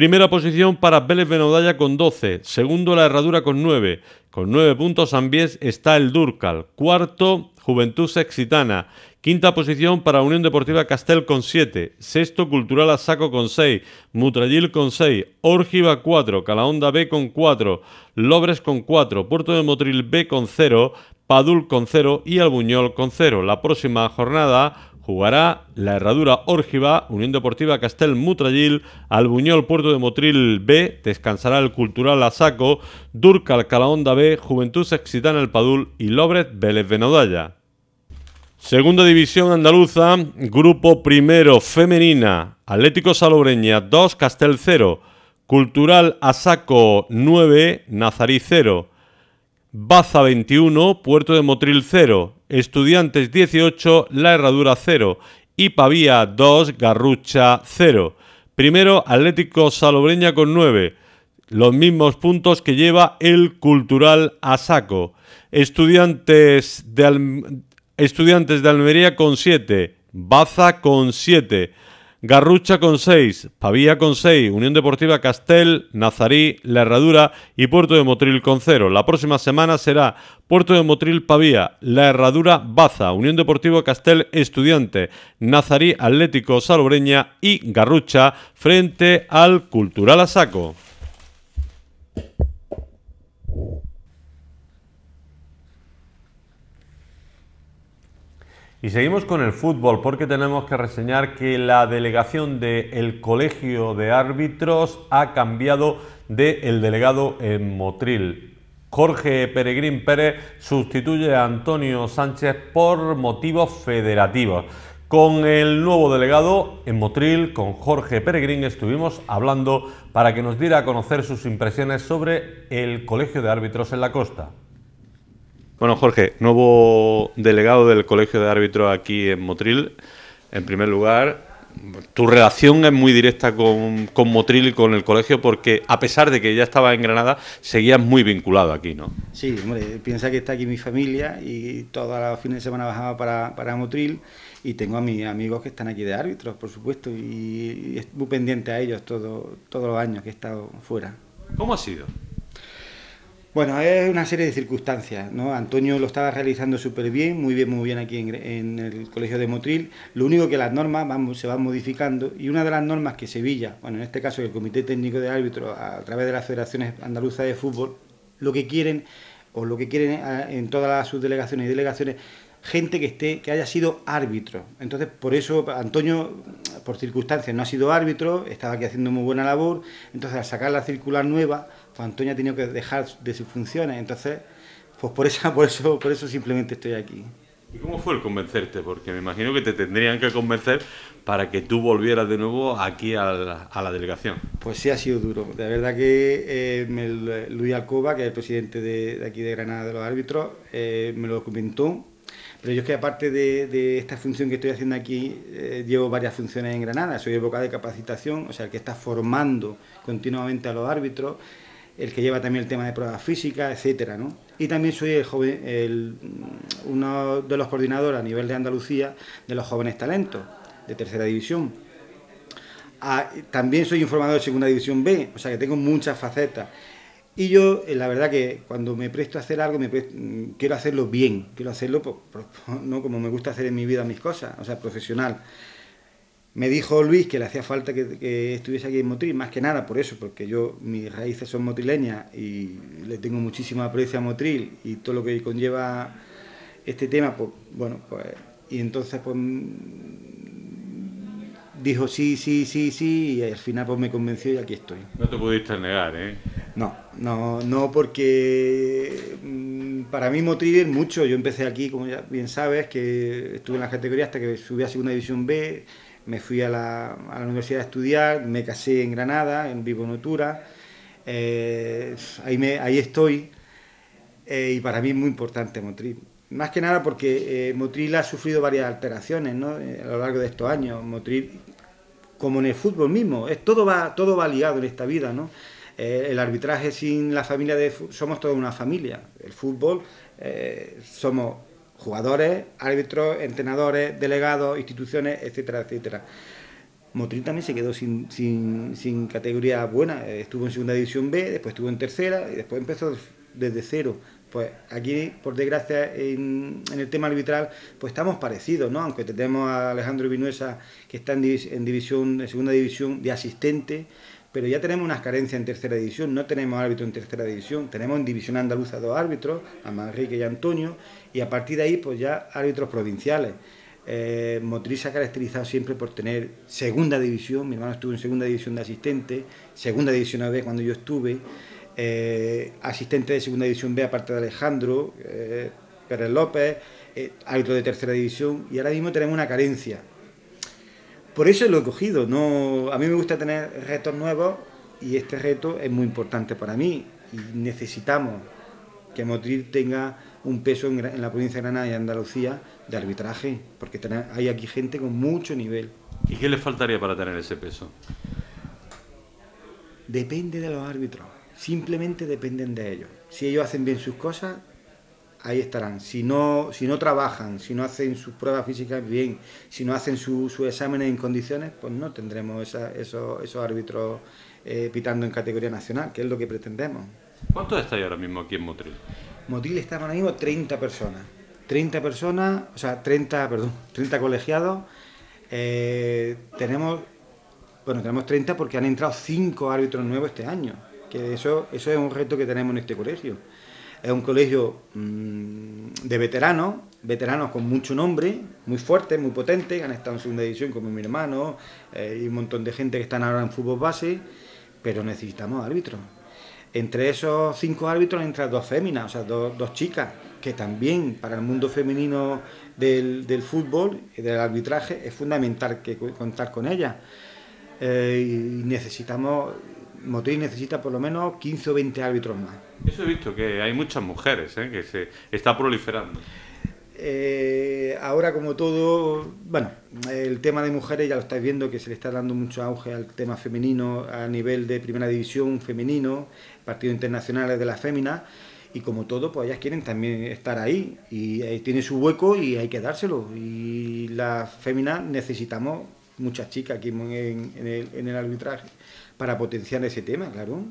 Speaker 1: Primera posición para Vélez Benodaya con 12, segundo la Herradura con 9, con 9 puntos Ambies está el Durcal, cuarto Juventud Sexitana, quinta posición para Unión Deportiva Castel con 7, sexto Cultural Asaco con 6, Mutrayil con 6, Orgiva 4, Calahonda B con 4, Lobres con 4, Puerto de Motril B con 0, Padul con 0 y Albuñol con 0. La próxima jornada jugará la Herradura Órgiva, Unión Deportiva Castel Mutrayil, Albuñol Puerto de Motril B, descansará el Cultural Asaco, Durcal Calahonda B, Juventud Sexitana El Padul y Lobret Vélez Venodalla. Segunda División Andaluza, Grupo Primero Femenina, Atlético Salobreña 2, Castel 0, Cultural Asaco 9, Nazarí 0. Baza 21, Puerto de Motril 0, Estudiantes 18, La Herradura 0 y Pavía 2, Garrucha 0. Primero Atlético Salobreña con 9, los mismos puntos que lleva el Cultural a saco. Estudiantes de, Estudiantes de Almería con 7, Baza con 7. Garrucha con 6, Pavía con 6, Unión Deportiva Castel, Nazarí, La Herradura y Puerto de Motril con 0. La próxima semana será Puerto de Motril Pavía, La Herradura Baza, Unión Deportiva Castel Estudiante, Nazarí Atlético Salobreña y Garrucha frente al Cultural Asaco. Y seguimos con el fútbol porque tenemos que reseñar que la delegación del el Colegio de Árbitros ha cambiado de el delegado en Motril. Jorge Peregrín Pérez sustituye a Antonio Sánchez por motivos federativos. Con el nuevo delegado en Motril, con Jorge Peregrín, estuvimos hablando para que nos diera a conocer sus impresiones sobre el Colegio de Árbitros en la Costa. Bueno, Jorge, nuevo delegado del Colegio de Árbitros aquí en Motril. En primer lugar, tu relación es muy directa con, Motril y con el colegio porque a pesar de que ya estaba en Granada, seguías muy vinculado aquí, ¿no?
Speaker 7: Sí, hombre, piensa que está aquí mi familia y todos los fines de semana bajaba para, Motril y tengo a mis amigos que están aquí de árbitros, por supuesto, y, estoy muy pendiente a ellos todo, todos los años que he estado fuera. ¿Cómo ha sido? Bueno, es una serie de circunstancias, ¿no? Antonio lo estaba realizando súper bien, muy bien, muy bien aquí en, el Colegio de Motril. Lo único que las normas van, se van modificando y una de las normas que Sevilla, bueno, en este caso el Comité Técnico de Árbitro, a través de las Federaciones Andaluzas de Fútbol, lo que quieren, o lo que quieren eh, en todas las subdelegaciones y delegaciones, gente que esté que haya sido árbitro. Entonces, por eso Antonio, por circunstancias, no ha sido árbitro, estaba aquí haciendo muy buena labor. Entonces, al sacar la circular nueva Fantoña Antonio ha tenido que dejar de sus funciones. Entonces, pues por, por, eso, por eso simplemente estoy aquí.
Speaker 1: ¿Y cómo fue el convencerte? Porque me imagino que te tendrían que convencer para que tú volvieras de nuevo aquí a la, delegación.
Speaker 7: Pues sí, ha sido duro. De verdad que eh, Luis Alcoba, que es el presidente de, aquí de Granada de los Árbitros, eh, me lo comentó. Pero yo es que aparte de, esta función que estoy haciendo aquí, eh, llevo varias funciones en Granada. Soy el de capacitación, o sea, el que está formando continuamente a los árbitros el que lleva también el tema de pruebas físicas, etcétera, ¿no? Y también soy joven, uno de los coordinadores a nivel de Andalucía de los jóvenes talentos de tercera división. Ah, también soy informador de segunda división B, o sea que tengo muchas facetas. Y yo, eh, la verdad que cuando me presto a hacer algo, mm, quiero hacerlo bien, quiero hacerlo no como me gusta hacer en mi vida mis cosas, o sea, profesional. Me dijo Luis que le hacía falta que, estuviese aquí en Motril, más que nada por eso, porque yo, mis raíces son motrileñas y le tengo muchísima aprecio a Motril y todo lo que conlleva este tema, pues bueno, pues... Y entonces, pues... Dijo sí, sí, sí, sí, y al final pues me convenció y aquí estoy.
Speaker 1: No te pudiste negar, ¿eh?
Speaker 7: No, no, no, porque mm, para mí Motril es mucho. Yo empecé aquí, como ya bien sabes, que estuve en la categoría hasta que subí a Segunda División B me fui a la, a la universidad a estudiar, me casé en Granada, en Vivo Notura, eh, ahí, me, ahí estoy eh, y para mí es muy importante Motril. Más que nada porque eh, Motril ha sufrido varias alteraciones ¿no? Eh, a lo largo de estos años. Motril, como en el fútbol mismo, es, todo, va, todo va ligado en esta vida. ¿no? el arbitraje sin la familia de... Somos toda una familia. El fútbol somos jugadores, árbitros, entrenadores, delegados, instituciones, etcétera, etcétera. Motril también se quedó sin, sin, categoría buena, eh, estuvo en segunda división B, después estuvo en tercera y después empezó desde cero. Pues aquí, por desgracia, en, el tema arbitral, pues estamos parecidos, ¿no? Aunque tenemos a Alejandro Vinuesa, que está en división, en segunda división de asistente, pero ya tenemos unas carencias en tercera división, no tenemos árbitro en tercera división, tenemos en división andaluza dos árbitros, a Manrique y a Antonio, y a partir de ahí pues ya árbitros provinciales. Eh, Motriz se ha caracterizado siempre por tener segunda división, mi hermano estuvo en segunda división de asistente, segunda división AB cuando yo estuve, eh, asistente de segunda división B aparte de Alejandro, eh, Pérez López, árbitro de tercera división, y ahora mismo tenemos una carencia por eso lo he cogido. No, a mí me gusta tener retos nuevos y este reto es muy importante para mí. Y necesitamos que Motril tenga un peso en, la provincia de Granada y Andalucía de arbitraje, porque hay aquí gente con mucho nivel.
Speaker 1: ¿Y qué les faltaría para tener ese peso?
Speaker 7: Depende de los árbitros, simplemente dependen de ellos. Si ellos hacen bien sus cosas, ahí estarán. Si no, si no trabajan, si no hacen sus pruebas físicas bien, si no hacen sus exámenes en condiciones, pues no tendremos esos, árbitros eh, pitando en categoría nacional, que es lo que pretendemos.
Speaker 1: ¿Cuántos estáis ahora mismo aquí en Motril?
Speaker 7: Motril está ahora mismo 30 personas. 30 personas, o sea, 30, perdón, 30 colegiados. Eh, tenemos, bueno, tenemos 30 porque han entrado 5 árbitros nuevos este año. Que eso, eso es un reto que tenemos en este colegio. Es un colegio mm, de veteranos, veteranos con mucho nombre, muy fuertes, muy potentes, que han estado en segunda división como mi hermano eh, y un montón de gente que están ahora en fútbol base, pero necesitamos árbitros. Entre esos cinco árbitros entran dos féminas, o sea, dos, chicas, que también para el mundo femenino del, fútbol y del arbitraje es fundamental contar con ellas. Eh, y necesitamos Motril necesita por lo menos 15 o 20 árbitros más.
Speaker 1: Eso he visto, que hay muchas mujeres, ¿eh? que se está proliferando.
Speaker 7: Eh, ahora como todo, bueno, el tema de mujeres ya lo estáis viendo que se le está dando mucho auge al tema femenino a nivel de primera división femenino, partidos internacionales de las féminas y como todo, pues ellas quieren también estar ahí y tiene su hueco y hay que dárselo y las féminas necesitamos muchas chicas aquí en el arbitraje para potenciar ese tema, claro.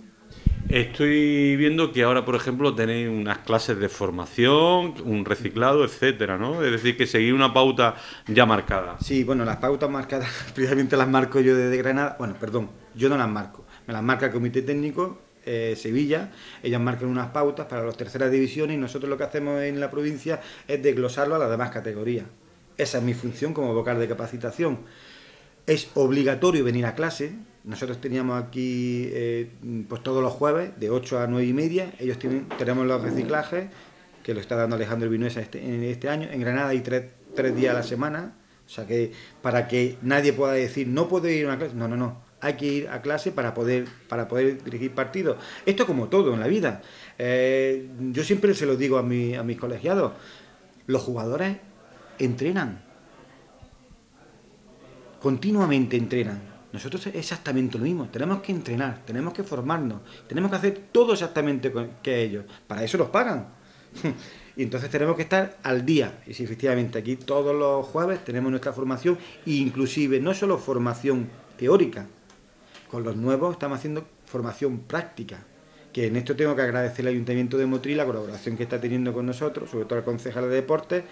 Speaker 1: Estoy viendo que ahora, por ejemplo, tenéis unas clases de formación, un reciclado, etcétera, ¿no? Es decir, que seguir una pauta ya marcada. Sí, bueno, las pautas
Speaker 7: marcadas, precisamente las marco yo desde Granada. Bueno, perdón, yo no las marco. Me las marca el Comité Técnico eh, Sevilla. Ellas marcan unas pautas para las terceras divisiones y nosotros lo que hacemos en la provincia es desglosarlo a las demás categorías. Esa es mi función como vocal de capacitación es obligatorio venir a clase. Nosotros teníamos aquí eh, pues todos los jueves de 8 a 9 y media. Ellos tienen, tenemos los reciclajes que lo está dando Alejandro Vinuesa este, en este año. En Granada hay tres, días a la semana. O sea que para que nadie pueda decir no puedo ir a una clase. No, no, no hay que ir a clase para poder, para poder dirigir partidos. Esto como todo en la vida. Eh, yo siempre se lo digo a, mi, a mis colegiados, los jugadores entrenan, continuamente entrenan. Nosotros es exactamente lo mismo, tenemos que entrenar, tenemos que formarnos, tenemos que hacer todo exactamente que ellos. Para eso los pagan. y entonces tenemos que estar al día. Y si efectivamente aquí todos los jueves tenemos nuestra formación, inclusive no solo formación teórica, con los nuevos estamos haciendo formación práctica. Que en esto tengo que agradecer al Ayuntamiento de Motril la colaboración que está teniendo con nosotros, sobre todo al concejal de deportes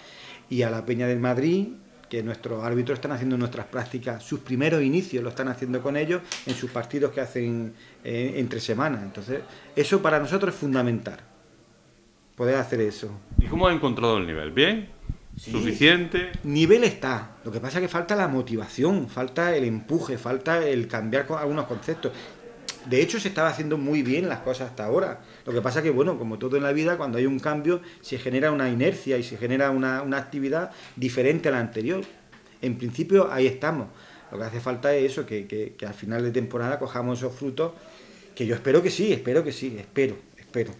Speaker 7: y a la Peña del Madrid que nuestros árbitros están haciendo nuestras prácticas, sus primeros inicios lo están haciendo con ellos en sus partidos que hacen eh, entre semanas. Entonces, eso para nosotros es fundamental, poder hacer eso.
Speaker 1: ¿Y cómo ha encontrado el nivel? ¿Bien? ¿Suficiente?
Speaker 7: Nivel está. Lo que pasa es que falta la motivación, falta el empuje, falta el cambiar algunos conceptos de hecho, se estaba haciendo muy bien las cosas hasta ahora. Lo que pasa que, bueno, como todo en la vida, cuando hay un cambio, se genera una inercia y se genera una, actividad diferente a la anterior. En principio, ahí estamos. Lo que hace falta es eso, que, al final de temporada cojamos esos frutos, que yo espero que sí, espero que sí, espero, espero.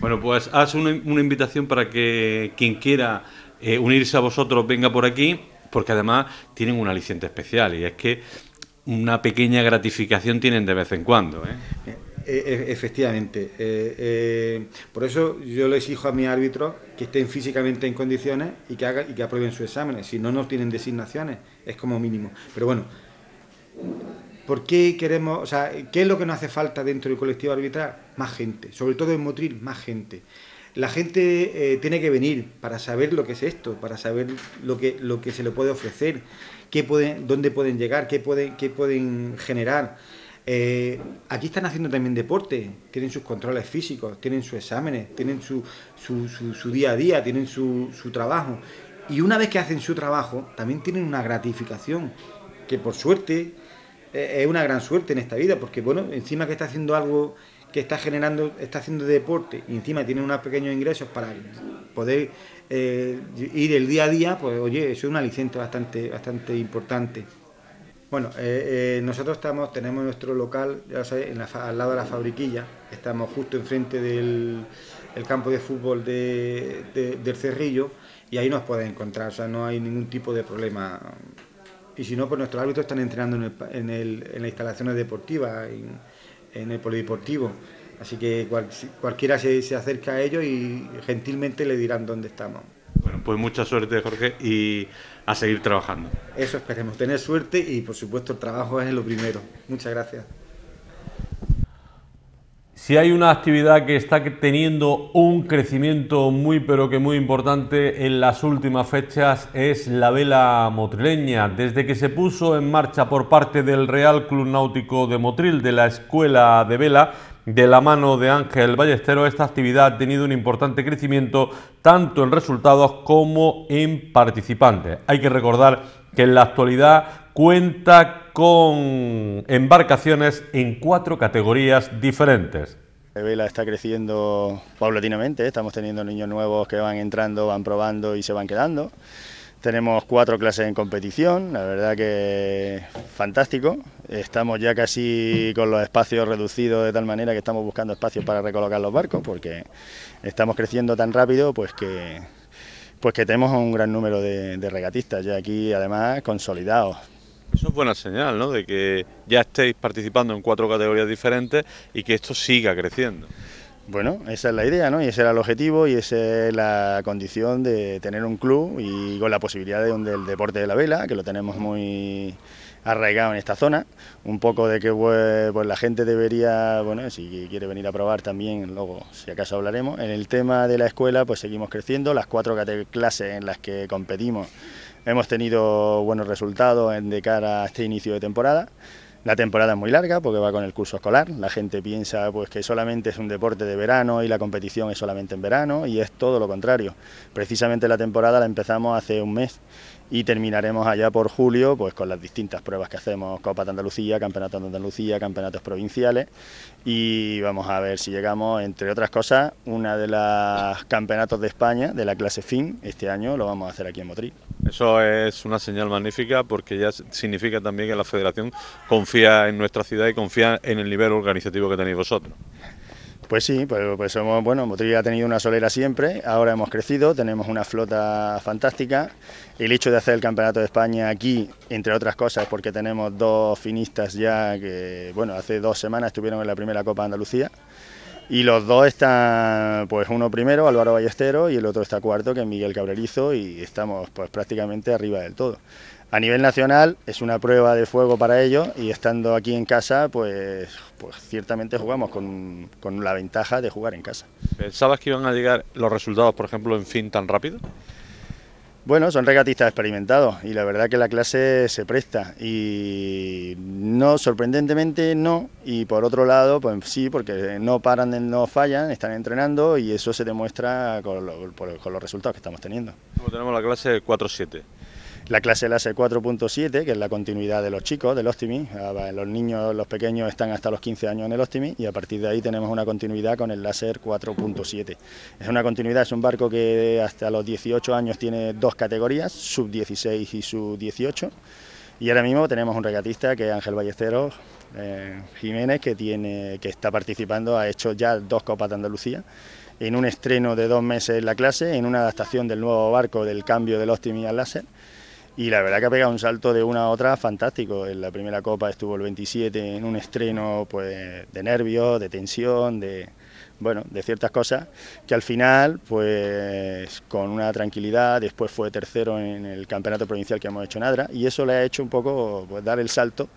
Speaker 1: Bueno, pues haz una, invitación para que quien quiera eh, unirse a vosotros venga por aquí, porque además tienen un aliciente especial y es que una pequeña gratificación tienen de vez en cuando. ¿eh?
Speaker 7: eh, eh efectivamente. Eh, por eso yo le exijo a mi árbitro que estén físicamente en condiciones y que, haga y que aprueben sus exámenes. Si no, no tienen designaciones, es como mínimo. Pero bueno, ¿por qué queremos, o sea, qué es lo que nos hace falta dentro del colectivo arbitral? Más gente, sobre todo en Motril, más gente la gente eh, tiene que venir para saber lo que es esto, para saber lo que, lo que se le puede ofrecer, dónde pueden llegar, qué pueden, qué pueden generar. Eh, aquí están haciendo también deporte, tienen sus controles físicos, tienen sus exámenes, tienen su, día a día, tienen su, trabajo. Y una vez que hacen su trabajo, también tienen una gratificación, que por suerte eh, es una gran suerte en esta vida, porque bueno, encima que está haciendo algo que está generando, está haciendo deporte y encima tiene unos pequeños ingresos para poder eh, ir el día a día, pues oye, eso es un aliciente bastante, bastante importante. Bueno, eh, eh, nosotros estamos, tenemos nuestro local ya sabes, al lado de la fabriquilla, estamos justo enfrente del campo de fútbol de, del Cerrillo y ahí nos pueden encontrar, o sea, no hay ningún tipo de problema. Y si no, pues nuestros árbitros están entrenando en, el, en, el, en las instalaciones deportivas en el polideportivo. Así que cualquiera se, se acerca a ellos y gentilmente le dirán dónde estamos.
Speaker 1: Bueno, pues mucha suerte, Jorge, y a seguir trabajando. Eso esperemos, tener suerte
Speaker 7: y por supuesto el trabajo es lo primero. Muchas gracias.
Speaker 1: Si hay una actividad que está teniendo un crecimiento muy pero que muy importante en las últimas fechas es la vela motrileña. Desde que se puso en marcha por parte del Real Club Náutico de Motril de la Escuela de Vela, de la mano de Ángel Ballestero, esta actividad ha tenido un importante crecimiento tanto en resultados como en participantes. Hay que recordar que en la actualidad cuenta con embarcaciones en cuatro categorías diferentes.
Speaker 8: La vela está creciendo paulatinamente, estamos teniendo niños nuevos que van entrando, van probando y se van quedando. Tenemos cuatro clases en competición, la verdad que fantástico. Estamos ya casi con los espacios reducidos de tal manera que estamos buscando espacios para recolocar los barcos porque estamos creciendo tan rápido pues que, pues que tenemos un gran número de, de regatistas ya aquí además consolidados.
Speaker 1: Eso es buena señal, ¿no? De que ya estéis participando en cuatro categorías diferentes y que esto siga creciendo. Bueno,
Speaker 8: esa es la idea, ¿no? Y ese era el objetivo y esa es la condición de tener un club y con la posibilidad de un, del deporte de la vela, que lo tenemos muy arraigado en esta zona, un poco de que pues, pues la gente debería, bueno, si quiere venir a probar también, luego si acaso hablaremos. En el tema de la escuela, pues seguimos creciendo, las cuatro clases en las que competimos Hemos tenido buenos resultados en, de cara a este inicio de temporada. La temporada es muy larga porque va con el curso escolar. La gente piensa pues que solamente es un deporte de verano y la competición es solamente en verano y es todo lo contrario. Precisamente la temporada la empezamos hace un mes y terminaremos allá por julio pues con las distintas pruebas que hacemos, Copa de Andalucía, Campeonato de Andalucía, Campeonatos Provinciales y vamos a ver si llegamos, entre otras cosas, una de las campeonatos de España de la clase FIN, este año lo vamos a hacer aquí en Motril.
Speaker 1: Eso es una señal magnífica porque ya significa también que la federación confía en nuestra ciudad y confía en el nivel organizativo que tenéis vosotros.
Speaker 8: Pues sí, pues, pues somos, bueno, Motril ha tenido una solera siempre, ahora hemos crecido, tenemos una flota fantástica el hecho de hacer el Campeonato de España aquí, entre otras cosas, porque tenemos dos finistas ya que, bueno, hace dos semanas estuvieron en la primera Copa Andalucía. Y los dos están, pues uno primero, Álvaro Ballestero, y el otro está cuarto, que es Miguel Cabrerizo, y estamos pues prácticamente arriba del todo. A nivel nacional es una prueba de fuego para ellos y estando aquí en casa, pues, pues ciertamente jugamos con, con la ventaja de jugar en casa.
Speaker 1: ¿Pensabas que iban a llegar los resultados, por ejemplo, en fin tan rápido?
Speaker 8: Bueno, son regatistas experimentados y la verdad que la clase se presta y no, sorprendentemente no, y por otro lado, pues sí, porque no paran, no fallan, están entrenando y eso se demuestra con, los resultados que estamos teniendo.
Speaker 1: tenemos la clase 4-7.
Speaker 8: La clase láser 4.7, que es la continuidad de los chicos, del Optimi. Ah, los niños, los pequeños están hasta los 15 años en el Optimi y a partir de ahí tenemos una continuidad con el láser 4.7. Es una continuidad, es un barco que hasta los 18 años tiene dos categorías, sub 16 y sub 18. Y ahora mismo tenemos un regatista que es Ángel Ballesteros eh, Jiménez, que, tiene, que está participando, ha hecho ya dos Copas de Andalucía, en un estreno de dos meses en la clase, en una adaptación del nuevo barco del cambio del Optimi al láser y la verdad que ha pegado un salto de una a otra fantástico. En la primera copa estuvo el 27 en un estreno pues, de nervios, de tensión, de, bueno, de ciertas cosas que al final, pues con una tranquilidad, después fue tercero en el campeonato provincial que hemos hecho en Adra y eso le ha hecho un poco pues, dar el salto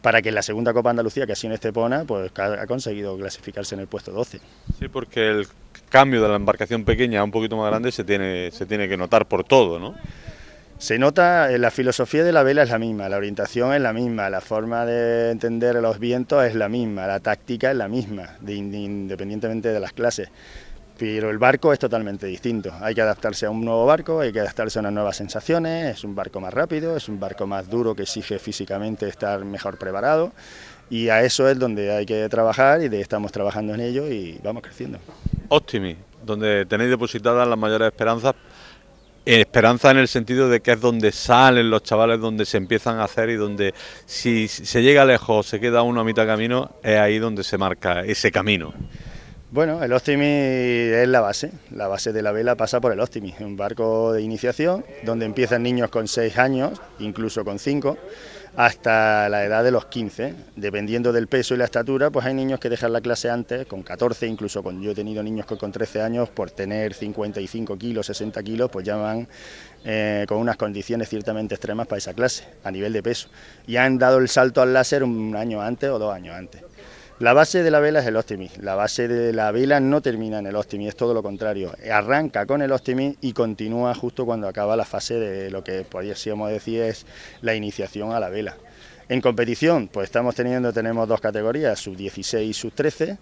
Speaker 8: para que en la segunda Copa Andalucía, que ha sido en Estepona, pues ha conseguido clasificarse
Speaker 1: en el puesto 12. Sí, porque el cambio de la embarcación pequeña a un poquito más grande se tiene, se tiene que notar por todo, ¿no?
Speaker 8: se nota, eh, la filosofía de la vela es la misma, la orientación es la misma, la forma de entender los vientos es la misma, la táctica es la misma, independientemente de las clases. Pero el barco es totalmente distinto. Hay que adaptarse a un nuevo barco, hay que adaptarse a unas nuevas sensaciones, es un barco más rápido, es un barco más duro que exige físicamente estar mejor preparado. Y a eso es donde hay que trabajar y estamos trabajando en
Speaker 1: ello y vamos creciendo. Optimi, donde tenéis depositadas las mayores esperanzas eh, esperanza en el sentido de que es donde salen los chavales, donde se empiezan a hacer y donde si se llega lejos, se queda uno a mitad camino, es ahí donde se marca ese camino.
Speaker 8: Bueno, el Optimi es la base. La base de la vela pasa por el Optimi, un barco de iniciación donde empiezan niños con 6 años, incluso con 5 hasta la edad de los 15. Dependiendo del peso y la estatura, pues hay niños que dejan la clase antes, con 14, incluso con, yo he tenido niños que con 13 años, por tener 55 kilos, 60 kilos, pues ya van eh, con unas condiciones ciertamente extremas para esa clase, a nivel de peso. Y han dado el salto al láser un año antes o dos años antes. La base de la vela es el Optimis. La base de la vela no termina en el Optimis, es todo lo contrario. Arranca con el Optimis y continúa justo cuando acaba la fase de lo que podríamos decir es la iniciación a la vela. En competición, pues estamos teniendo, tenemos dos categorías, sub 16 y sub 13.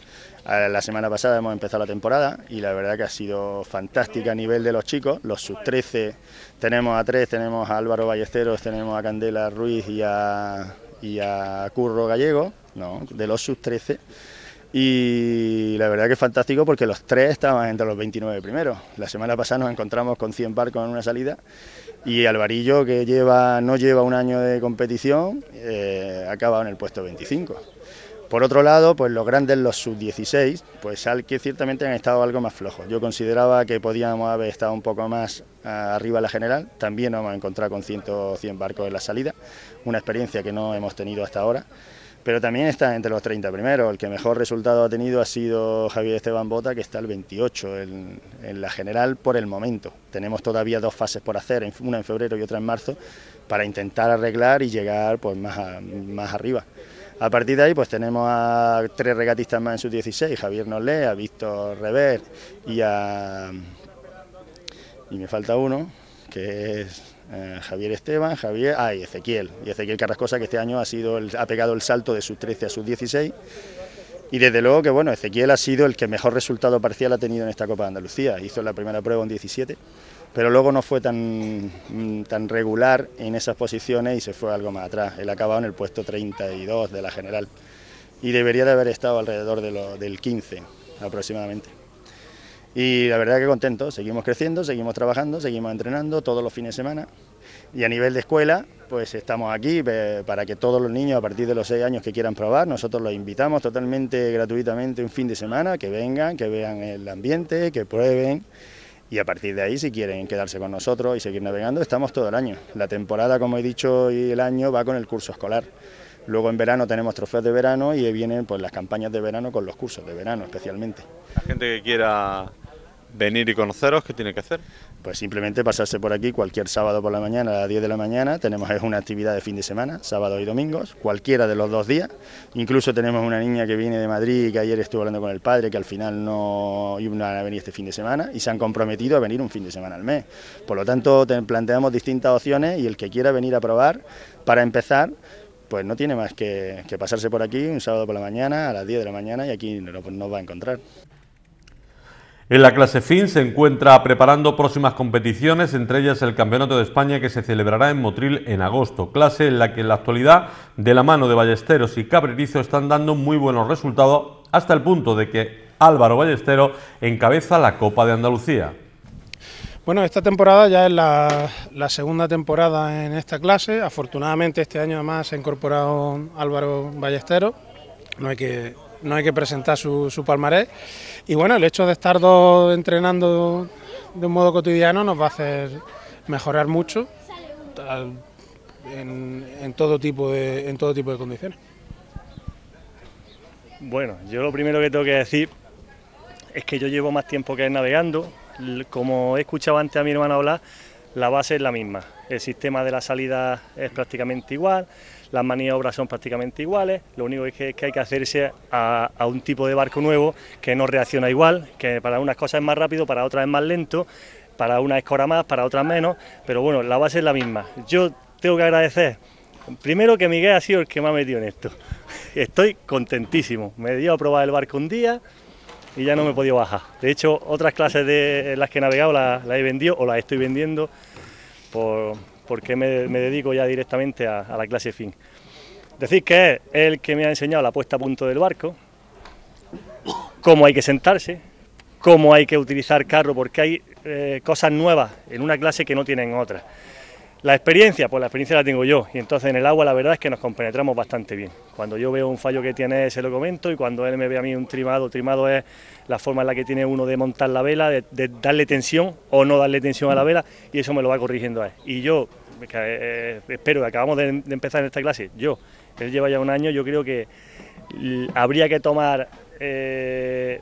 Speaker 8: La semana pasada hemos empezado la temporada y la verdad que ha sido fantástica a nivel de los chicos. Los sub 13 tenemos a tres, tenemos a Álvaro Ballesteros, tenemos a Candela Ruiz y a Curro Gallego ¿no? de los sub-13. Y la verdad que es fantástico porque los tres estaban entre los 29 primeros. La semana pasada nos encontramos con 100 barcos en una salida y Alvarillo, que lleva, no lleva un año de competición, eh, acaba en el puesto 25. Por otro lado, pues los grandes, los sub-16, pues al que ciertamente han estado algo más flojos. Yo consideraba que podíamos haber estado un poco más ah, arriba la general. También nos hemos encontrado con 100, 100 barcos en la salida, una experiencia que no hemos tenido hasta ahora pero también está entre los 30 primeros. El que mejor resultado ha tenido ha sido Javier Esteban Bota, que está el 28 en, la general por el momento. Tenemos todavía dos fases por hacer, una en febrero y otra en marzo, para intentar arreglar y llegar pues, más, más arriba. A partir de ahí, pues tenemos a tres regatistas más en sus 16, Javier Nolé, a Víctor Rever y a... y me falta uno, que es eh, Javier Esteban, Javier, ah, Ezequiel, y Ezequiel Carrascosa que este año ha sido ha pegado el salto de sus 13 a sus 16 y desde luego que bueno, Ezequiel ha sido el que mejor resultado parcial ha tenido en esta Copa de Andalucía, hizo la primera prueba en 17, pero luego no fue tan, mm, tan regular en esas posiciones y se fue algo más atrás, él ha acabado en el puesto 32 de la general y debería de haber estado alrededor de del 15 aproximadamente. Y la verdad que contento, seguimos creciendo, seguimos trabajando, seguimos entrenando todos los fines de semana. Y a nivel de escuela, pues estamos aquí eh, para que todos los niños a partir de los seis años que quieran probar, nosotros los invitamos totalmente gratuitamente un fin de semana, que vengan, que vean el ambiente, que prueben. Y a partir de ahí, si quieren quedarse con nosotros y seguir navegando, estamos todo el año. La temporada, como he dicho, y el año va con el curso escolar. Luego en verano tenemos trofeos de verano y vienen pues las campañas de verano con los cursos de verano
Speaker 1: especialmente. La gente que quiera venir y conoceros, ¿qué tiene que hacer? Pues simplemente
Speaker 8: pasarse por aquí cualquier sábado por la mañana a las 10 de la mañana. Tenemos una actividad de fin de semana, sábado y domingos, cualquiera de los dos días. Incluso tenemos una niña que viene de Madrid, que ayer estuvo hablando con el padre, que al final no iba a venir este fin de semana y se han comprometido a venir un fin de semana al mes. Por lo tanto, planteamos distintas opciones y el que quiera venir a probar, para empezar, pues no tiene más que, pasarse por aquí un sábado por la mañana a las 10 de la mañana y aquí nos va a encontrar.
Speaker 1: En la clase fin se encuentra preparando próximas competiciones, entre ellas el Campeonato de España que se celebrará en Motril en agosto, clase en la que en la actualidad de la mano de Ballesteros y Cabrerizo están dando muy buenos resultados hasta el punto de que Álvaro Ballestero encabeza la Copa de Andalucía.
Speaker 9: Bueno, esta temporada ya es la, segunda temporada en esta clase. Afortunadamente este año además se ha incorporado Álvaro Ballesteros. No hay que, no hay que presentar su, su palmarés. Y bueno, el hecho de estar dos entrenando de un modo cotidiano nos va a hacer mejorar mucho en, todo, tipo de, en todo tipo de condiciones.
Speaker 10: Bueno, yo lo primero que tengo que decir es que yo llevo más tiempo que navegando. Como he escuchado antes a mi hermano hablar, la base es la misma. El sistema de la salida es prácticamente igual las maniobras son prácticamente iguales, lo único que, que hay que hacerse a, a, un tipo de barco nuevo que no reacciona igual, que para unas cosas es más rápido, para otras es más lento, para unas es cora más, para otras menos, pero bueno, la base es la misma. Yo tengo que agradecer Primero que Miguel ha sido el que me ha metido en esto. Estoy contentísimo. Me dio a probar el barco un día y ya no me he podido bajar. De hecho, otras clases de las que he navegado las, las he vendido o las estoy vendiendo por, porque me, dedico ya directamente a, la clase fin. Decir que es el que me ha enseñado la puesta a punto del barco, cómo hay que sentarse, cómo hay que utilizar carro, porque hay eh, cosas nuevas en una clase que no tienen en otra. La experiencia, pues la experiencia la tengo yo y entonces en el agua la verdad es que nos compenetramos bastante bien. Cuando yo veo un fallo que tiene se lo comento y cuando él me ve a mí un trimado, trimado es la forma en la que tiene uno de montar la vela, de, darle tensión o no darle tensión a la mm. vela y eso me lo va corrigiendo a él. Y yo que, eh, espero, acabamos de, empezar en esta clase, yo, él lleva ya un año, yo creo que habría que tomar eh,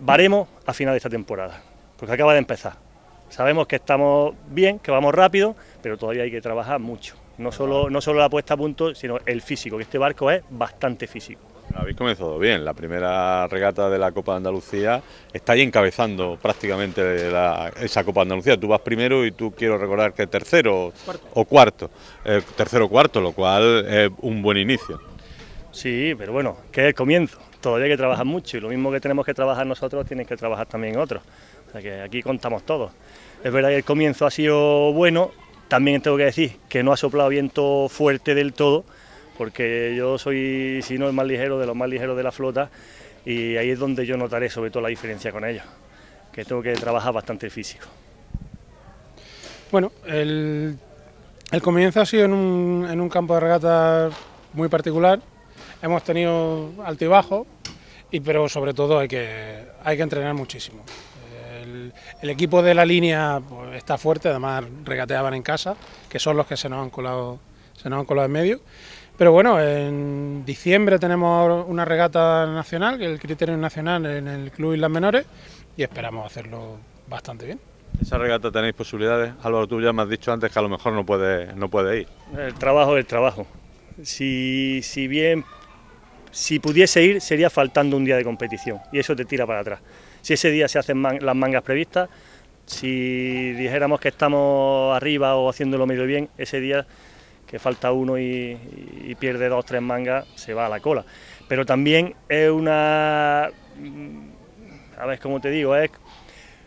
Speaker 10: baremo a final de esta temporada, porque acaba de empezar. Sabemos que estamos bien, que vamos rápido, pero todavía hay que trabajar mucho. No solo, no solo la puesta a punto, sino el físico, que este barco es bastante físico.
Speaker 1: habéis comenzado bien, la primera regata de la Copa de Andalucía está ahí encabezando prácticamente esa Copa de Andalucía. Tú vas primero y tú quiero recordar que tercero o cuarto, eh, tercero o cuarto, lo cual es un buen inicio. Sí, pero bueno, que es el comienzo. Todavía hay que trabajar mucho y lo mismo que tenemos
Speaker 10: que trabajar nosotros, tienen que trabajar también otros aquí contamos todos. Es verdad que el comienzo ha sido bueno, también tengo que decir que no ha soplado viento fuerte del todo, porque yo soy, si no el más ligero, de los más ligeros de la flota, y ahí es donde yo notaré sobre todo la diferencia con ellos, que tengo que trabajar bastante físico.
Speaker 9: Bueno, el, comienzo ha sido en un, campo de regata muy particular, hemos tenido altibajos, y, pero sobre todo hay que entrenar muchísimo. El equipo de la línea pues, está fuerte, además regateaban en casa, que son los que se nos han colado, se nos han colado en medio. Pero bueno, en diciembre tenemos una regata nacional, el criterio nacional en el Club las Menores, y esperamos hacerlo bastante bien.
Speaker 1: ¿Esa regata tenéis posibilidades? Álvaro, tú ya me has dicho antes que a lo mejor no puede, no puede ir. El trabajo es el trabajo.
Speaker 10: Si, si bien, si pudiese ir, sería faltando un día de competición, y eso te tira para atrás si ese día se hacen las mangas previstas, si dijéramos que estamos arriba o haciéndolo medio bien, ese día que falta uno y, pierde dos o tres mangas, se va a la cola. Pero también es una... Mm, a ver, como te digo, es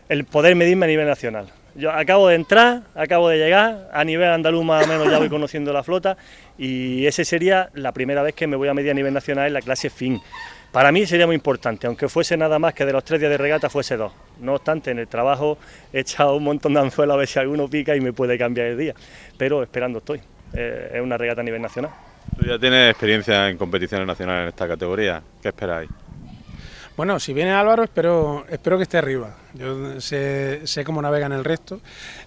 Speaker 10: el poder medirme a nivel nacional. Yo acabo de entrar, acabo de llegar, a nivel andaluz más o menos ya voy conociendo la flota y ese sería la primera vez que me voy a medir a nivel nacional en la clase fin. Para mí sería muy importante, aunque fuese nada más que de los tres días de regata fuese dos. No obstante, en el trabajo he echado un montón de anzuelos a ver si alguno pica y me puede cambiar el día. Pero esperando estoy. Eh, es una regata a nivel nacional.
Speaker 1: Tú ya tienes experiencia en competiciones nacionales en esta categoría. ¿Qué esperáis?
Speaker 9: Bueno, si viene Álvaro, espero, espero que esté arriba. Yo sé, sé cómo navegan el resto.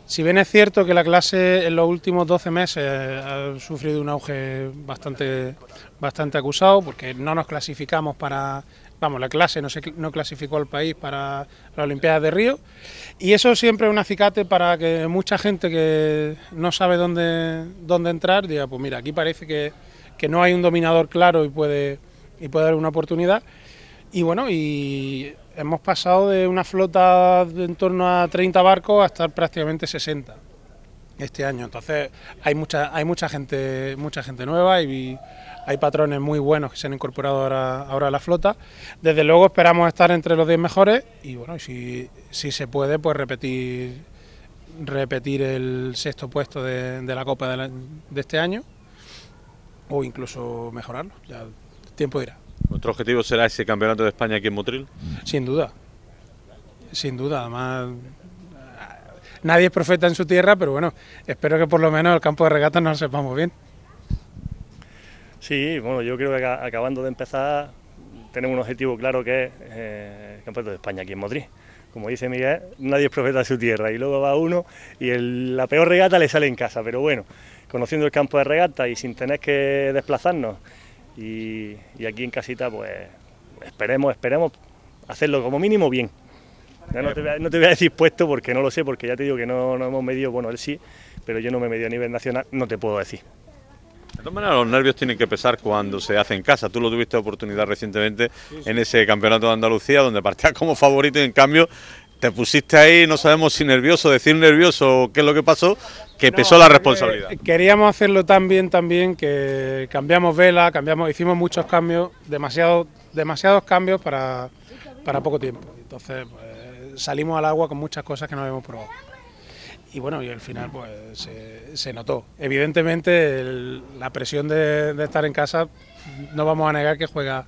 Speaker 9: Si bien es cierto que la clase en los últimos 12 meses ha sufrido un auge bastante, bastante acusado, porque no nos clasificamos para vamos, la clase no, se, no clasificó al país para las Olimpiadas de Río. Y eso siempre es un acicate para que mucha gente que no sabe dónde, dónde entrar diga, pues mira, aquí parece que, no hay un dominador claro y puede, y puede dar una oportunidad. Y bueno, y hemos pasado de una flota de en torno a 30 barcos a estar prácticamente 60 este año. Entonces hay mucha, hay mucha gente, mucha gente nueva y hay patrones muy buenos que se han incorporado ahora, a la flota. Desde luego esperamos estar entre los 10 mejores y bueno, si, se puede, pues repetir repetir el sexto puesto de, la Copa de, este año o incluso mejorarlo. Ya el tiempo irá.
Speaker 1: ¿Nuestro objetivo será ese campeonato de España aquí en Motril?
Speaker 9: Sin duda, sin duda. Además, nadie es profeta en su tierra, pero bueno, espero que por lo menos el campo de regatas nos sepamos bien.
Speaker 10: Sí, bueno, yo creo que acabando de empezar tenemos un objetivo claro que es eh, el Campeonato de España aquí en Motril. Como dice Miguel, nadie es profeta en su tierra y luego va uno y la peor regata le sale en casa, pero bueno, conociendo el campo de regata y sin tener que desplazarnos y, aquí en casita pues esperemos, esperemos hacerlo como mínimo bien. no, te voy a, decir puesto porque no lo sé, porque ya te digo que no, no hemos medido, bueno, él sí, pero yo no me medido a nivel nacional, no te puedo decir. De
Speaker 1: todas maneras, los nervios tienen que pesar cuando se hace en casa. Tú lo tuviste oportunidad recientemente en ese campeonato de Andalucía, donde partías como favorito y en cambio te pusiste ahí, no sabemos si nervioso, decir nervioso o qué es lo que pasó, que pesó la responsabilidad.
Speaker 9: Queríamos hacerlo tan bien, tan bien, que cambiamos vela, cambiamos, hicimos muchos cambios, demasiado, demasiados cambios para, poco tiempo. Entonces pues, salimos al agua con muchas cosas que no habíamos probado. Y bueno, y al final pues se, notó. Evidentemente la presión de, de estar en casa no vamos a negar que juega,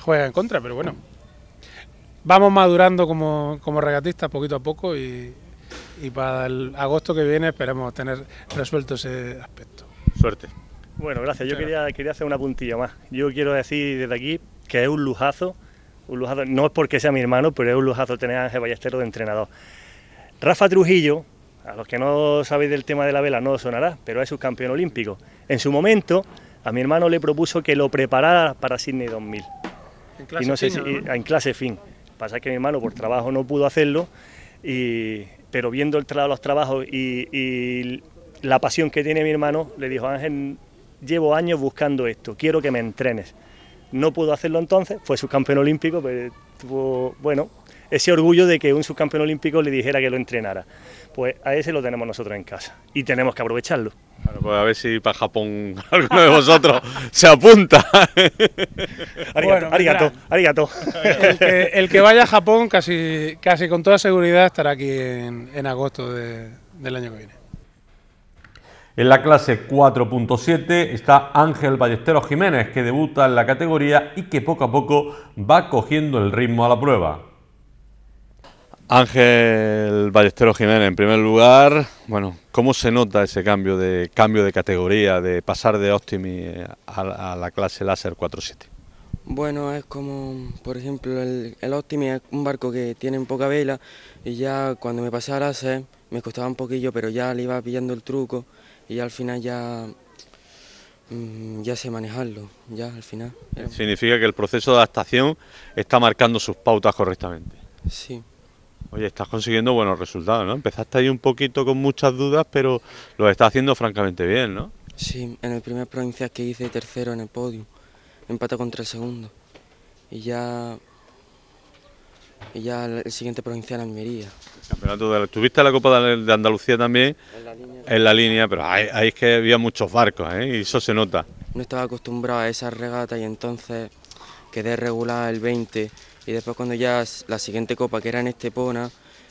Speaker 9: juega en contra, pero bueno, vamos madurando como, como regatistas poquito a poco y, para el agosto que viene esperemos tener resuelto ese aspecto. Suerte.
Speaker 10: Bueno, gracias. Yo quería, quería hacer una puntilla más. Yo quiero decir desde aquí que es un lujazo, un lujazo, no es porque sea mi hermano, pero es un lujazo tener a Ángel Ballesteros de entrenador. Rafa Trujillo, a los que no sabéis del tema de la vela no sonará, pero es campeón olímpico. En su momento, a mi hermano le propuso que lo preparara para Sydney 2000. En clase y no sé si, En clase fin. Pasa que mi hermano por trabajo no pudo hacerlo, y, pero viendo el tra los trabajos y, la pasión que tiene mi hermano, le dijo Ángel, llevo años buscando esto, quiero que me entrenes. No pudo hacerlo entonces, fue su campeón olímpico, pero pues, tuvo, bueno, ese orgullo de que un subcampeón olímpico le dijera que lo entrenara. Pues a ese lo tenemos nosotros en casa y tenemos que aprovecharlo.
Speaker 1: Bueno, pues a ver si para Japón alguno de vosotros se
Speaker 10: apunta. arigato, bueno, arigato, El que, vaya a
Speaker 9: Japón casi, casi con toda seguridad estará aquí en, agosto del año que viene.
Speaker 1: En la clase 4.7 está Ángel Ballesteros Jiménez, que debuta en la categoría y que poco a poco va cogiendo el ritmo a la prueba. Ángel Ballesteros Jiménez, en primer lugar, bueno, ¿cómo se nota ese cambio de cambio de categoría, de pasar de Optimi eh, a, la clase Láser 47?
Speaker 11: Bueno, es como, por ejemplo, el, el Optimi es un barco que tiene poca vela y ya cuando me pasé a Láser me costaba un poquillo, pero ya le iba pillando el truco y al final ya mm, ya sé manejarlo, ya al final.
Speaker 1: Significa que el proceso de adaptación está marcando sus pautas correctamente. Sí. Oye, estás consiguiendo buenos resultados, ¿no? Empezaste ahí un poquito con muchas dudas, pero lo estás haciendo francamente bien, ¿no?
Speaker 11: Sí, en el primer provincia que hice tercero en el podio, empate contra el segundo. Y ya y ya el siguiente en Almería.
Speaker 1: campeonato de, tuviste la Copa de Andalucía también en la línea, en la línea pero ahí, es que había muchos barcos ¿eh? y eso se nota.
Speaker 11: No estaba acostumbrado a esa regata y entonces quedé regular el 20 y después cuando ya la siguiente copa, que era en Estepona,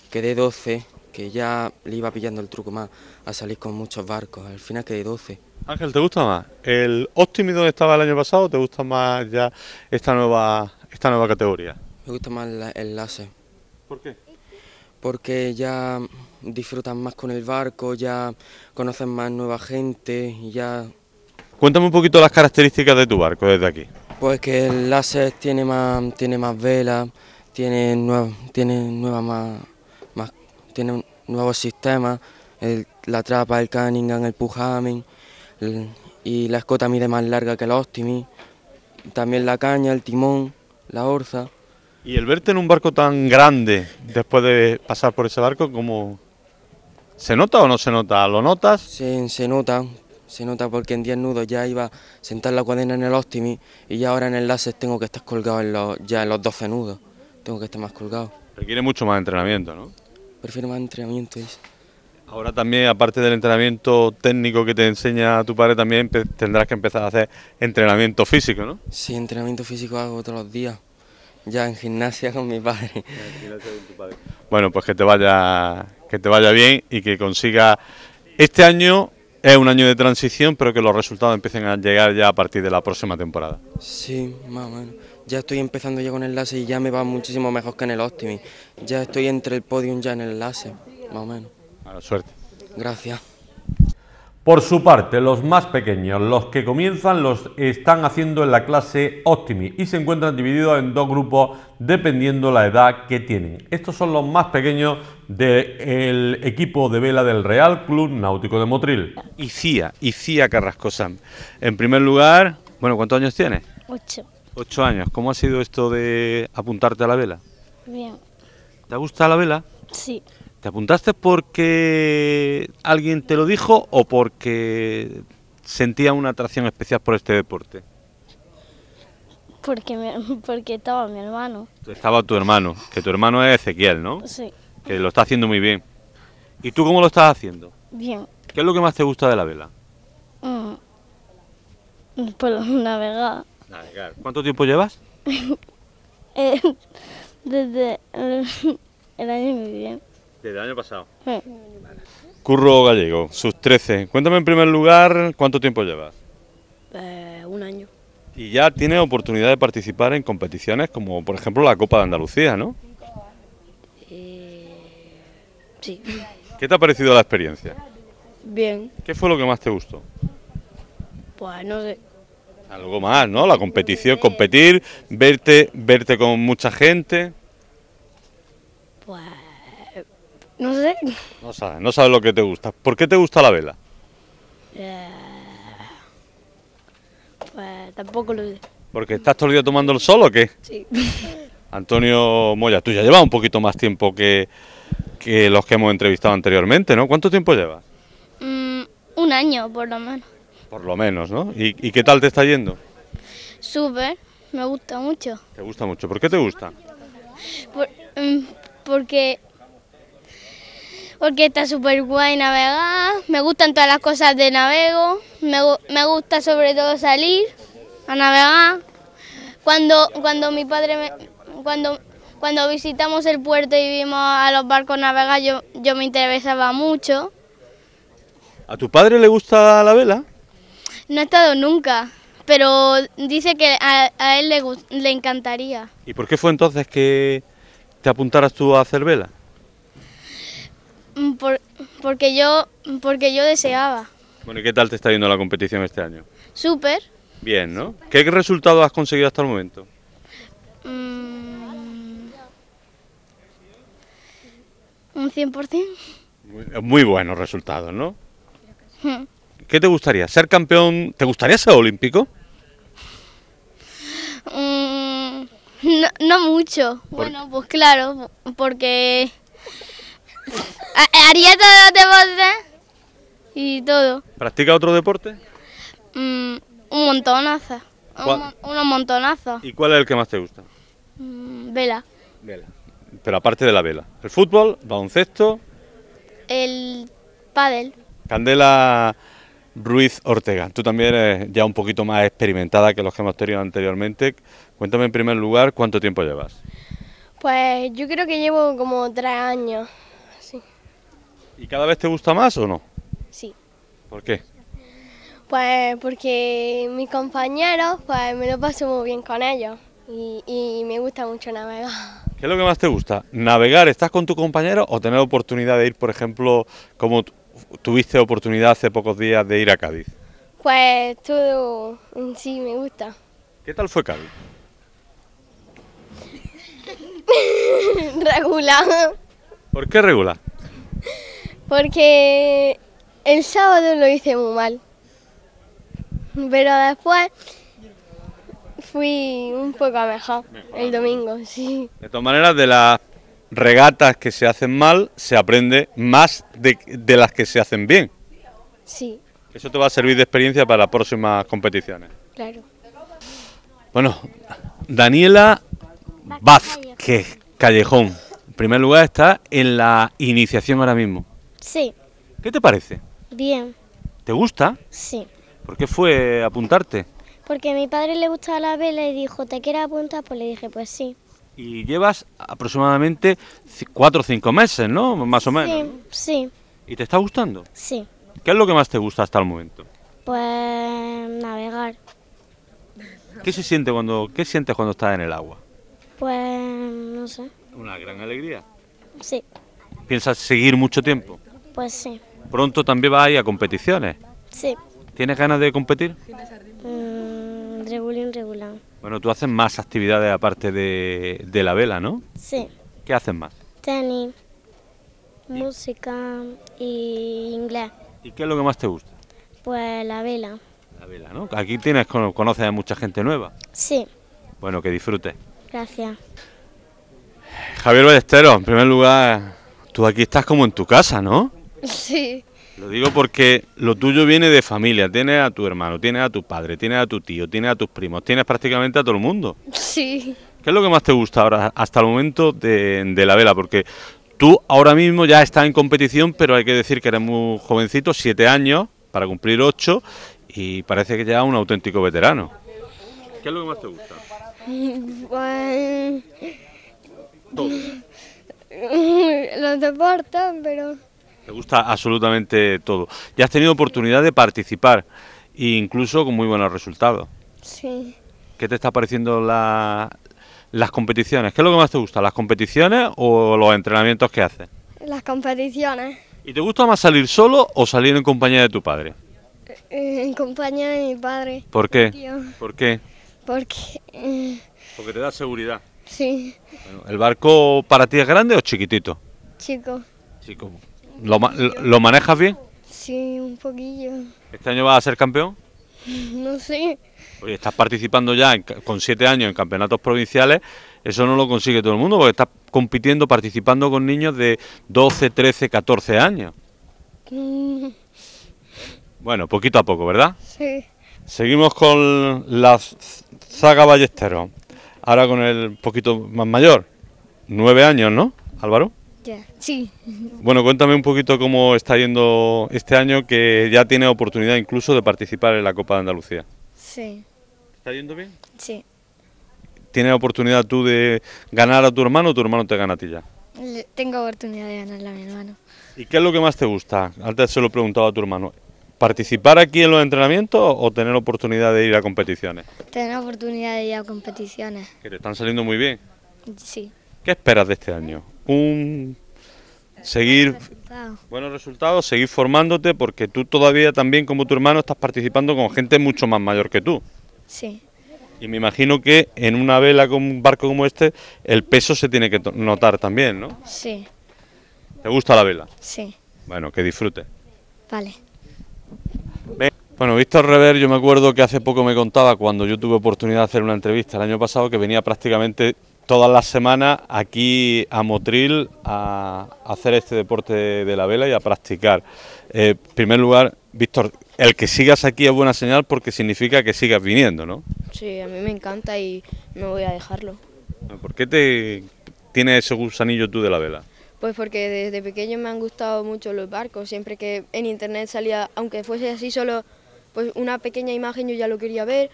Speaker 11: quedé 12, que ya le iba pillando el truco más a salir con muchos barcos. Al final quedé 12. Ángel, ¿te gusta más el óptimo donde estaba el
Speaker 1: año pasado o te gusta más ya esta nueva, esta nueva categoría?
Speaker 11: Me gusta más el láser. ¿Por qué? Porque ya disfrutan más con el barco, ya conocen más nueva gente y ya...
Speaker 1: Cuéntame un poquito las características de tu barco desde aquí.
Speaker 11: Pues que el láser tiene más, tiene más velas, tiene, tiene nueva más, tiene nuevos sistemas, la trapa, el Cunningham, el Pujamin, y la escota mide más larga que la Optimi, también la caña, el timón, la orza. Y el verte en un barco tan grande después de pasar por ese barco, como ¿se nota o no se nota? ¿Lo notas? Sí, se nota, se nota porque en 10 nudos ya iba a sentar la cuadena en el óptimo... y ya ahora en el láser tengo que estar colgado en los, ya en los 12 nudos. Tengo que estar más colgado.
Speaker 1: Requiere mucho más entrenamiento, ¿no?
Speaker 11: Prefiero más entrenamiento.
Speaker 1: Ahora también, aparte del entrenamiento técnico que te enseña tu padre, también tendrás que empezar a hacer entrenamiento físico, ¿no?
Speaker 11: Sí, entrenamiento físico hago todos los días. Ya en gimnasia con mi padre.
Speaker 1: padre. Bueno, pues que te vaya, que te vaya bien y que consiga este año es un año de transición, pero que los resultados empiecen a llegar ya a partir de la próxima temporada.
Speaker 11: Sí, más o menos. Ya estoy empezando ya con el láser y ya me va muchísimo mejor que en el Optimi. Ya estoy entre el podium ya en el enlace, más o menos. la suerte. Gracias.
Speaker 1: Por su parte, los más pequeños, los que comienzan, los están haciendo en la clase Optimi y se encuentran divididos en dos grupos dependiendo la edad que tienen. Estos son los más pequeños del equipo de vela del Real Club Náutico de Motril. ICIA, ICIA Carrascosán. En primer lugar, bueno, ¿cuántos años tienes? Ocho. Ocho años. ¿Cómo ha sido esto de apuntarte a la vela? Bien. ¿Te gusta la vela? Sí. ¿Te apuntaste porque alguien te lo dijo o porque sentía una atracción especial por este deporte?
Speaker 12: Porque, porque estaba mi hermano.
Speaker 1: Estaba tu hermano, que tu hermano es Ezequiel, ¿no? Sí. Que lo está haciendo muy bien. ¿Y tú cómo lo estás haciendo? Bien. ¿Qué es lo que más te gusta de la vela?
Speaker 12: Mm, mm, pues navegar.
Speaker 1: ¿Cuánto tiempo llevas?
Speaker 12: Eh, desde el, el año muy bien.
Speaker 1: Desde el año pasado. Curro Gallego, sus 13. Cuéntame en primer lugar, ¿cuánto tiempo llevas?
Speaker 13: Eh, un año.
Speaker 1: Y ya tienes oportunidad de participar en competiciones como, por ejemplo, la Copa de Andalucía, ¿no?
Speaker 13: Eh, sí.
Speaker 1: ¿Qué te ha parecido la experiencia? Bien. ¿Qué fue lo que más te gustó?
Speaker 13: Pues no sé.
Speaker 1: Algo más, ¿no? La competición, competir, verte, verte con mucha gente.
Speaker 13: Pues no sé.
Speaker 1: No sabes, no sabe lo que te gusta. ¿Por qué te gusta la vela?
Speaker 13: Eh, pues tampoco lo sé.
Speaker 1: ¿Porque estás todo el día tomando el sol o qué? Sí. Antonio Moya, tú ya llevas un poquito más tiempo que, los que hemos entrevistado anteriormente, ¿no? ¿Cuánto tiempo llevas?
Speaker 12: Mm, un año, por lo menos.
Speaker 1: Por lo menos, ¿no? ¿Y, qué tal te está yendo?
Speaker 12: Súper, me gusta mucho.
Speaker 1: ¿Te gusta mucho? ¿Por qué te gusta?
Speaker 12: Mm, porque porque está súper guay navegar, me gustan todas las cosas de navego, me, me, gusta sobre todo salir a navegar. Cuando, cuando mi padre cuando, cuando visitamos el puerto y vimos a los barcos navegar, yo, yo me interesaba mucho.
Speaker 1: ¿A tu padre le gusta la vela?
Speaker 12: No he estado nunca, pero dice que a, él le, le encantaría.
Speaker 1: ¿Y por qué fue entonces que te apuntaras tú a hacer vela?
Speaker 12: Mm, por, porque, yo, porque yo deseaba.
Speaker 1: Bueno, ¿y qué tal te está yendo la competición este año? Súper. Bien, ¿no? ¿Qué resultado has conseguido hasta el momento?
Speaker 12: Mm, un 100%. Eh,
Speaker 1: muy, buenos resultados, ¿no? Hmm. ¿Qué te gustaría? ¿Ser campeón? ¿Te gustaría ser olímpico?
Speaker 12: Mm, no, no mucho. Bueno, pues claro, porque Haría todo los deportes y todo.
Speaker 1: ¿Practica otro deporte?
Speaker 12: Mm, un montonazo. Un, unos
Speaker 1: ¿Y cuál es el que más te gusta?
Speaker 12: Mm, vela.
Speaker 1: Vela. Pero aparte de la vela. ¿El fútbol? ¿Baloncesto?
Speaker 12: El pádel.
Speaker 1: Candela Ruiz Ortega, tú también eres ya un poquito más experimentada que los que hemos tenido anteriormente. Cuéntame en primer lugar cuánto tiempo llevas.
Speaker 12: Pues yo creo que llevo como tres años.
Speaker 1: ¿Y cada vez te gusta más o no? Sí. ¿Por qué?
Speaker 12: Pues porque mis compañeros, pues me lo paso muy bien con ellos y, me gusta mucho navegar.
Speaker 1: ¿Qué es lo que más te gusta? ¿Navegar? ¿Estás con tu compañero o tener oportunidad de ir, por ejemplo, como tuviste oportunidad hace pocos días de ir a Cádiz?
Speaker 12: Pues todo, en sí, me gusta.
Speaker 1: ¿Qué tal fue Cádiz?
Speaker 12: regular.
Speaker 1: ¿Por qué regular?
Speaker 12: Porque el sábado lo hice muy mal. Pero después fui un poco mejor, el domingo, sí.
Speaker 1: De todas maneras, de las regatas que se hacen mal, se aprende más de, de las que se hacen bien. Sí. Eso te va a servir de experiencia para las próximas competiciones. Claro. Bueno, Daniela Vázquez Callejón. En primer lugar está en la iniciación ahora mismo. Sí. ¿Qué te parece? Bien. ¿Te gusta? Sí. ¿Por qué fue apuntarte?
Speaker 13: Porque a mi padre le gustaba la vela y dijo, ¿te quieres apuntar? Pues le dije, pues sí.
Speaker 1: Y llevas aproximadamente cuatro o cinco meses, ¿no? Más o menos. Sí, sí. ¿Y te está gustando? Sí. ¿Qué es lo que más te gusta hasta el momento?
Speaker 13: Pues navegar.
Speaker 1: ¿Qué se siente cuando qué sientes cuando estás en el agua?
Speaker 13: Pues no sé.
Speaker 1: Una gran alegría. Sí. ¿Piensas seguir mucho tiempo? Pues sí. Pronto también vas a ir a competiciones. Sí. ¿Tienes ganas de competir?
Speaker 13: regular, mm, regular.
Speaker 1: Bueno, tú haces más actividades aparte de, de la vela, ¿no? Sí. ¿Qué haces más?
Speaker 13: Tenis, música y inglés.
Speaker 1: ¿Y qué es lo que más te gusta?
Speaker 13: Pues la vela. La vela, ¿no?
Speaker 1: Aquí tienes, conoces a mucha gente nueva. Sí. Bueno, que disfrutes. Gracias. Javier Ballesteros, en primer lugar, tú aquí estás como en tu casa, ¿no?
Speaker 13: Sí.
Speaker 1: Lo digo porque lo tuyo viene de familia. Tienes a tu hermano, tienes a tu padre, tienes a tu tío, tienes a tus primos, tienes prácticamente a todo el mundo.
Speaker 13: Sí.
Speaker 1: ¿Qué es lo que más te gusta ahora, hasta el momento de, la vela? Porque tú ahora mismo ya estás en competición, pero hay que decir que eres muy jovencito, siete años, para cumplir ocho, y parece que ya un auténtico veterano. ¿Qué es lo que más te gusta?
Speaker 13: Pues... Los deportes, pero
Speaker 1: te gusta absolutamente todo. Ya has tenido oportunidad de participar, incluso con muy buenos resultados. Sí. ¿Qué te está pareciendo las competiciones? ¿Qué es lo que más te gusta? ¿Las competiciones o los entrenamientos que haces?
Speaker 13: Las competiciones.
Speaker 1: ¿Y te gusta más salir solo o salir en compañía de tu padre?
Speaker 13: Eh, en compañía de mi padre.
Speaker 1: ¿Por qué? ¿Por qué?
Speaker 13: Porque... Eh,
Speaker 1: Porque te da seguridad. Sí. ¿El barco para ti es grande o chiquitito? Chico. Chico. ¿Lo, lo, lo manejas bien?
Speaker 13: Sí, un poquillo.
Speaker 1: ¿Este año vas a ser campeón?
Speaker 13: No sé.
Speaker 1: Oye, estás participando ya con siete años en campeonatos provinciales, eso no lo consigue todo el mundo, porque estás compitiendo, participando con niños de 12, 13, 14 años. Bueno, poquito a poco, ¿verdad? Sí. Seguimos con la saga Ballesteros, ahora con el poquito más mayor, nueve años, ¿no, Álvaro? sí. Bueno, cuéntame un poquito cómo está yendo este año, que ya tiene oportunidad incluso de participar en la Copa de Andalucía. Sí. ¿Está yendo bien? Sí. ¿Tienes oportunidad tú de ganar a tu hermano o tu hermano te gana a ti ya?
Speaker 12: Tengo oportunidad de ganarle a mi hermano.
Speaker 1: ¿Y qué es lo que más te gusta? Antes se lo he preguntado a tu hermano. ¿Participar aquí en los entrenamientos o tener oportunidad de ir a competiciones?
Speaker 12: Tener oportunidad de ir a competiciones.
Speaker 1: Que te están saliendo muy bien. Sí. ¿Qué esperas de este año? Un seguir buenos resultados, seguir formándote porque tú todavía también como tu hermano estás participando con gente mucho más mayor que tú. Sí. Y me imagino que en una vela con un barco como este el peso se tiene que notar también, ¿no? Sí. ¿Te gusta la vela? Sí. Bueno, que disfrute. Vale. Bueno, Víctor Rever, yo me acuerdo que hace poco me contaba cuando yo tuve oportunidad de hacer una entrevista el año pasado que venía prácticamente todas las semanas aquí a Motril a, hacer este deporte de la vela y a practicar. Eh, en primer lugar, Víctor, el que sigas aquí es buena señal porque significa que sigas viniendo, ¿no?
Speaker 14: Sí, a mí me encanta y no voy a dejarlo.
Speaker 1: ¿Por qué te tienes ese gusanillo tú de la vela?
Speaker 14: Pues porque desde pequeño me han gustado mucho los barcos, siempre que en internet salía, aunque fuese así solo pues una pequeña imagen yo ya lo quería ver,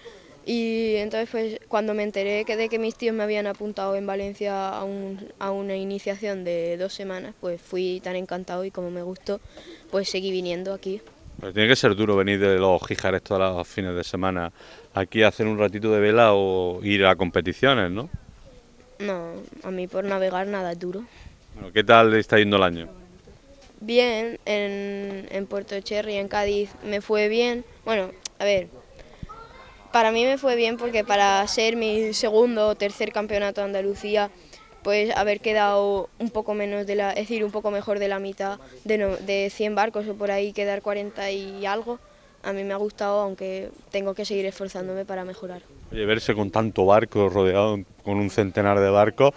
Speaker 14: y entonces pues cuando me enteré que de que mis tíos me habían apuntado en Valencia a, un, a una iniciación de dos semanas, pues fui tan encantado y como me gustó, pues seguí viniendo aquí.
Speaker 1: Pero tiene que ser duro venir de los Jíjares todos los fines de semana aquí a hacer un ratito de vela o ir a competiciones, ¿no?
Speaker 14: No, a mí por navegar nada es duro.
Speaker 1: ¿Qué tal está yendo el año?
Speaker 14: Bien, en, en Puerto Cherry, en Cádiz, me fue bien. Bueno, a ver, para mí me fue bien porque para ser mi segundo o tercer campeonato de Andalucía, pues haber quedado un poco menos de la, es decir, un poco mejor de la mitad de, 100 barcos o por ahí quedar 40 y algo, a mí me ha gustado, aunque tengo que seguir esforzándome para mejorar.
Speaker 1: Oye, verse con tanto barco, rodeado con un centenar de barcos,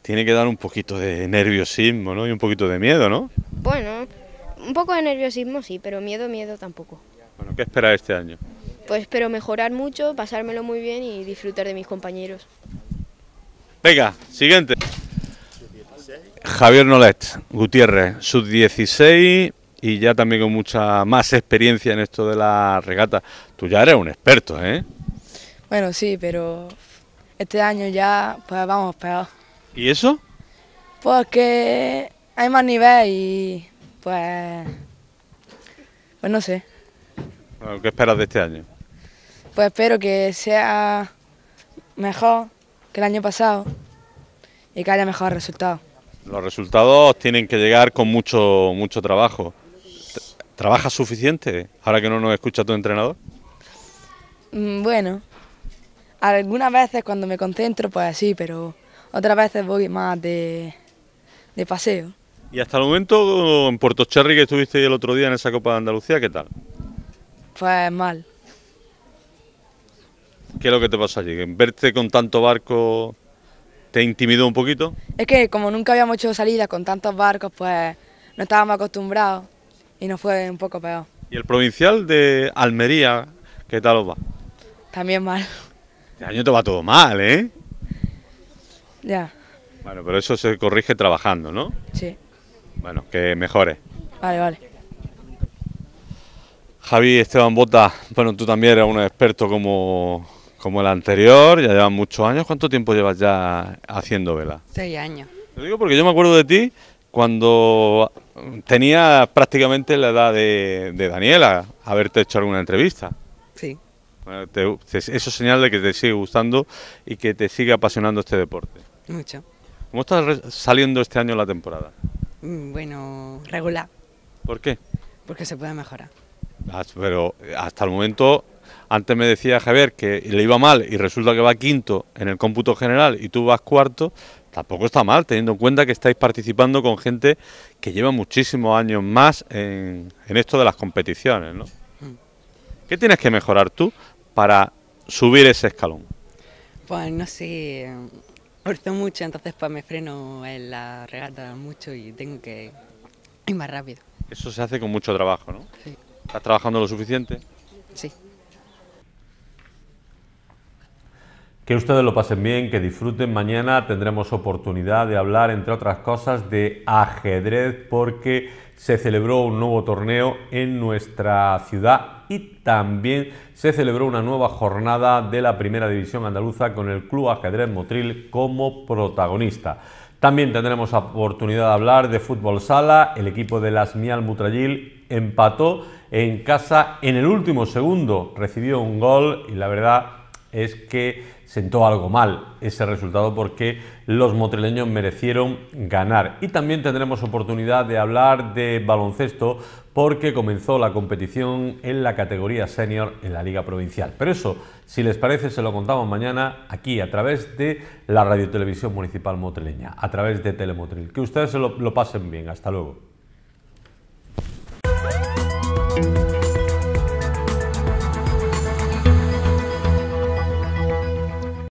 Speaker 1: tiene que dar un poquito de nerviosismo, ¿no? Y un poquito de miedo, ¿no?
Speaker 14: Bueno, un poco de nerviosismo sí, pero miedo, miedo tampoco.
Speaker 1: Bueno, ¿qué esperas este año?
Speaker 14: pues espero mejorar mucho, pasármelo muy bien y disfrutar de mis compañeros.
Speaker 1: Venga, siguiente. Javier Nolet Gutiérrez, sub-16 y ya también con mucha más experiencia en esto de la regata. Tú ya eres un experto, ¿eh?
Speaker 5: Bueno, sí, pero este año ya pues vamos peor. ¿Y eso? Porque hay más nivel y pues... Pues no sé.
Speaker 1: ¿Qué esperas de este año?
Speaker 5: Pues espero que sea mejor que el año pasado y que haya mejores resultados.
Speaker 1: Los resultados tienen que llegar con mucho, mucho trabajo. ¿Trabajas suficiente ahora que no nos escucha tu entrenador?
Speaker 5: Mm, bueno, algunas veces cuando me concentro, pues sí, pero otras veces voy más de, de paseo.
Speaker 1: Y hasta el momento en Puerto Cherry que estuviste el otro día en esa Copa de Andalucía, ¿qué tal?
Speaker 5: Pues mal.
Speaker 1: ¿Qué es lo que te pasó allí? ¿Verte con tanto barco te intimidó un poquito?
Speaker 5: Es que como nunca habíamos hecho salidas con tantos barcos, pues no estábamos acostumbrados y nos fue un poco peor.
Speaker 1: ¿Y el provincial de Almería, qué tal os va? También mal. Este año te va todo mal, ¿eh? Ya. Bueno, pero eso se corrige trabajando, ¿no? Sí. Bueno, que mejore. Vale, vale. Javi Esteban Bota, bueno, tú también eres un experto como como el anterior, ya llevan muchos años. ¿Cuánto tiempo llevas ya haciendo vela? Seis años. Lo digo porque yo me acuerdo de ti cuando ...tenía prácticamente la edad de, Daniela, haberte hecho alguna entrevista. Sí. Bueno, te, eso señal de que te sigue gustando y que te sigue apasionando este deporte. Mucho. ¿Cómo estás saliendo este año la temporada?
Speaker 5: Mm, bueno, regular. ¿Por qué? Porque se puede mejorar.
Speaker 1: Ah, pero hasta el momento antes me decía Javier que le iba mal y resulta que va quinto en el cómputo general y tú vas cuarto. Tampoco está mal, teniendo en cuenta que estáis participando con gente que lleva muchísimos años más en, esto de las competiciones. ¿no? ¿Qué tienes que mejorar tú para subir ese escalón?
Speaker 11: Pues no sé, mucho, entonces pues me freno en la regata mucho y tengo que ir más rápido.
Speaker 1: Eso se hace con mucho trabajo, ¿no? ¿Estás trabajando lo suficiente? Sí. Que ustedes lo pasen bien, que disfruten. Mañana tendremos oportunidad de hablar, entre otras cosas, de ajedrez porque se celebró un nuevo torneo en nuestra ciudad y también se celebró una nueva jornada de la Primera División Andaluza con el Club Ajedrez Motril como protagonista. También tendremos oportunidad de hablar de fútbol sala. El equipo de las Mial Mutrayil empató en casa en el último segundo, recibió un gol y la verdad es que sentó algo mal ese resultado porque los motrileños merecieron ganar. Y también tendremos oportunidad de hablar de baloncesto porque comenzó la competición en la categoría senior en la Liga Provincial. Pero eso, si les parece, se lo contamos mañana aquí a través de la Radiotelevisión Municipal Motrileña, a través de Telemotril. Que ustedes lo pasen bien. Hasta luego.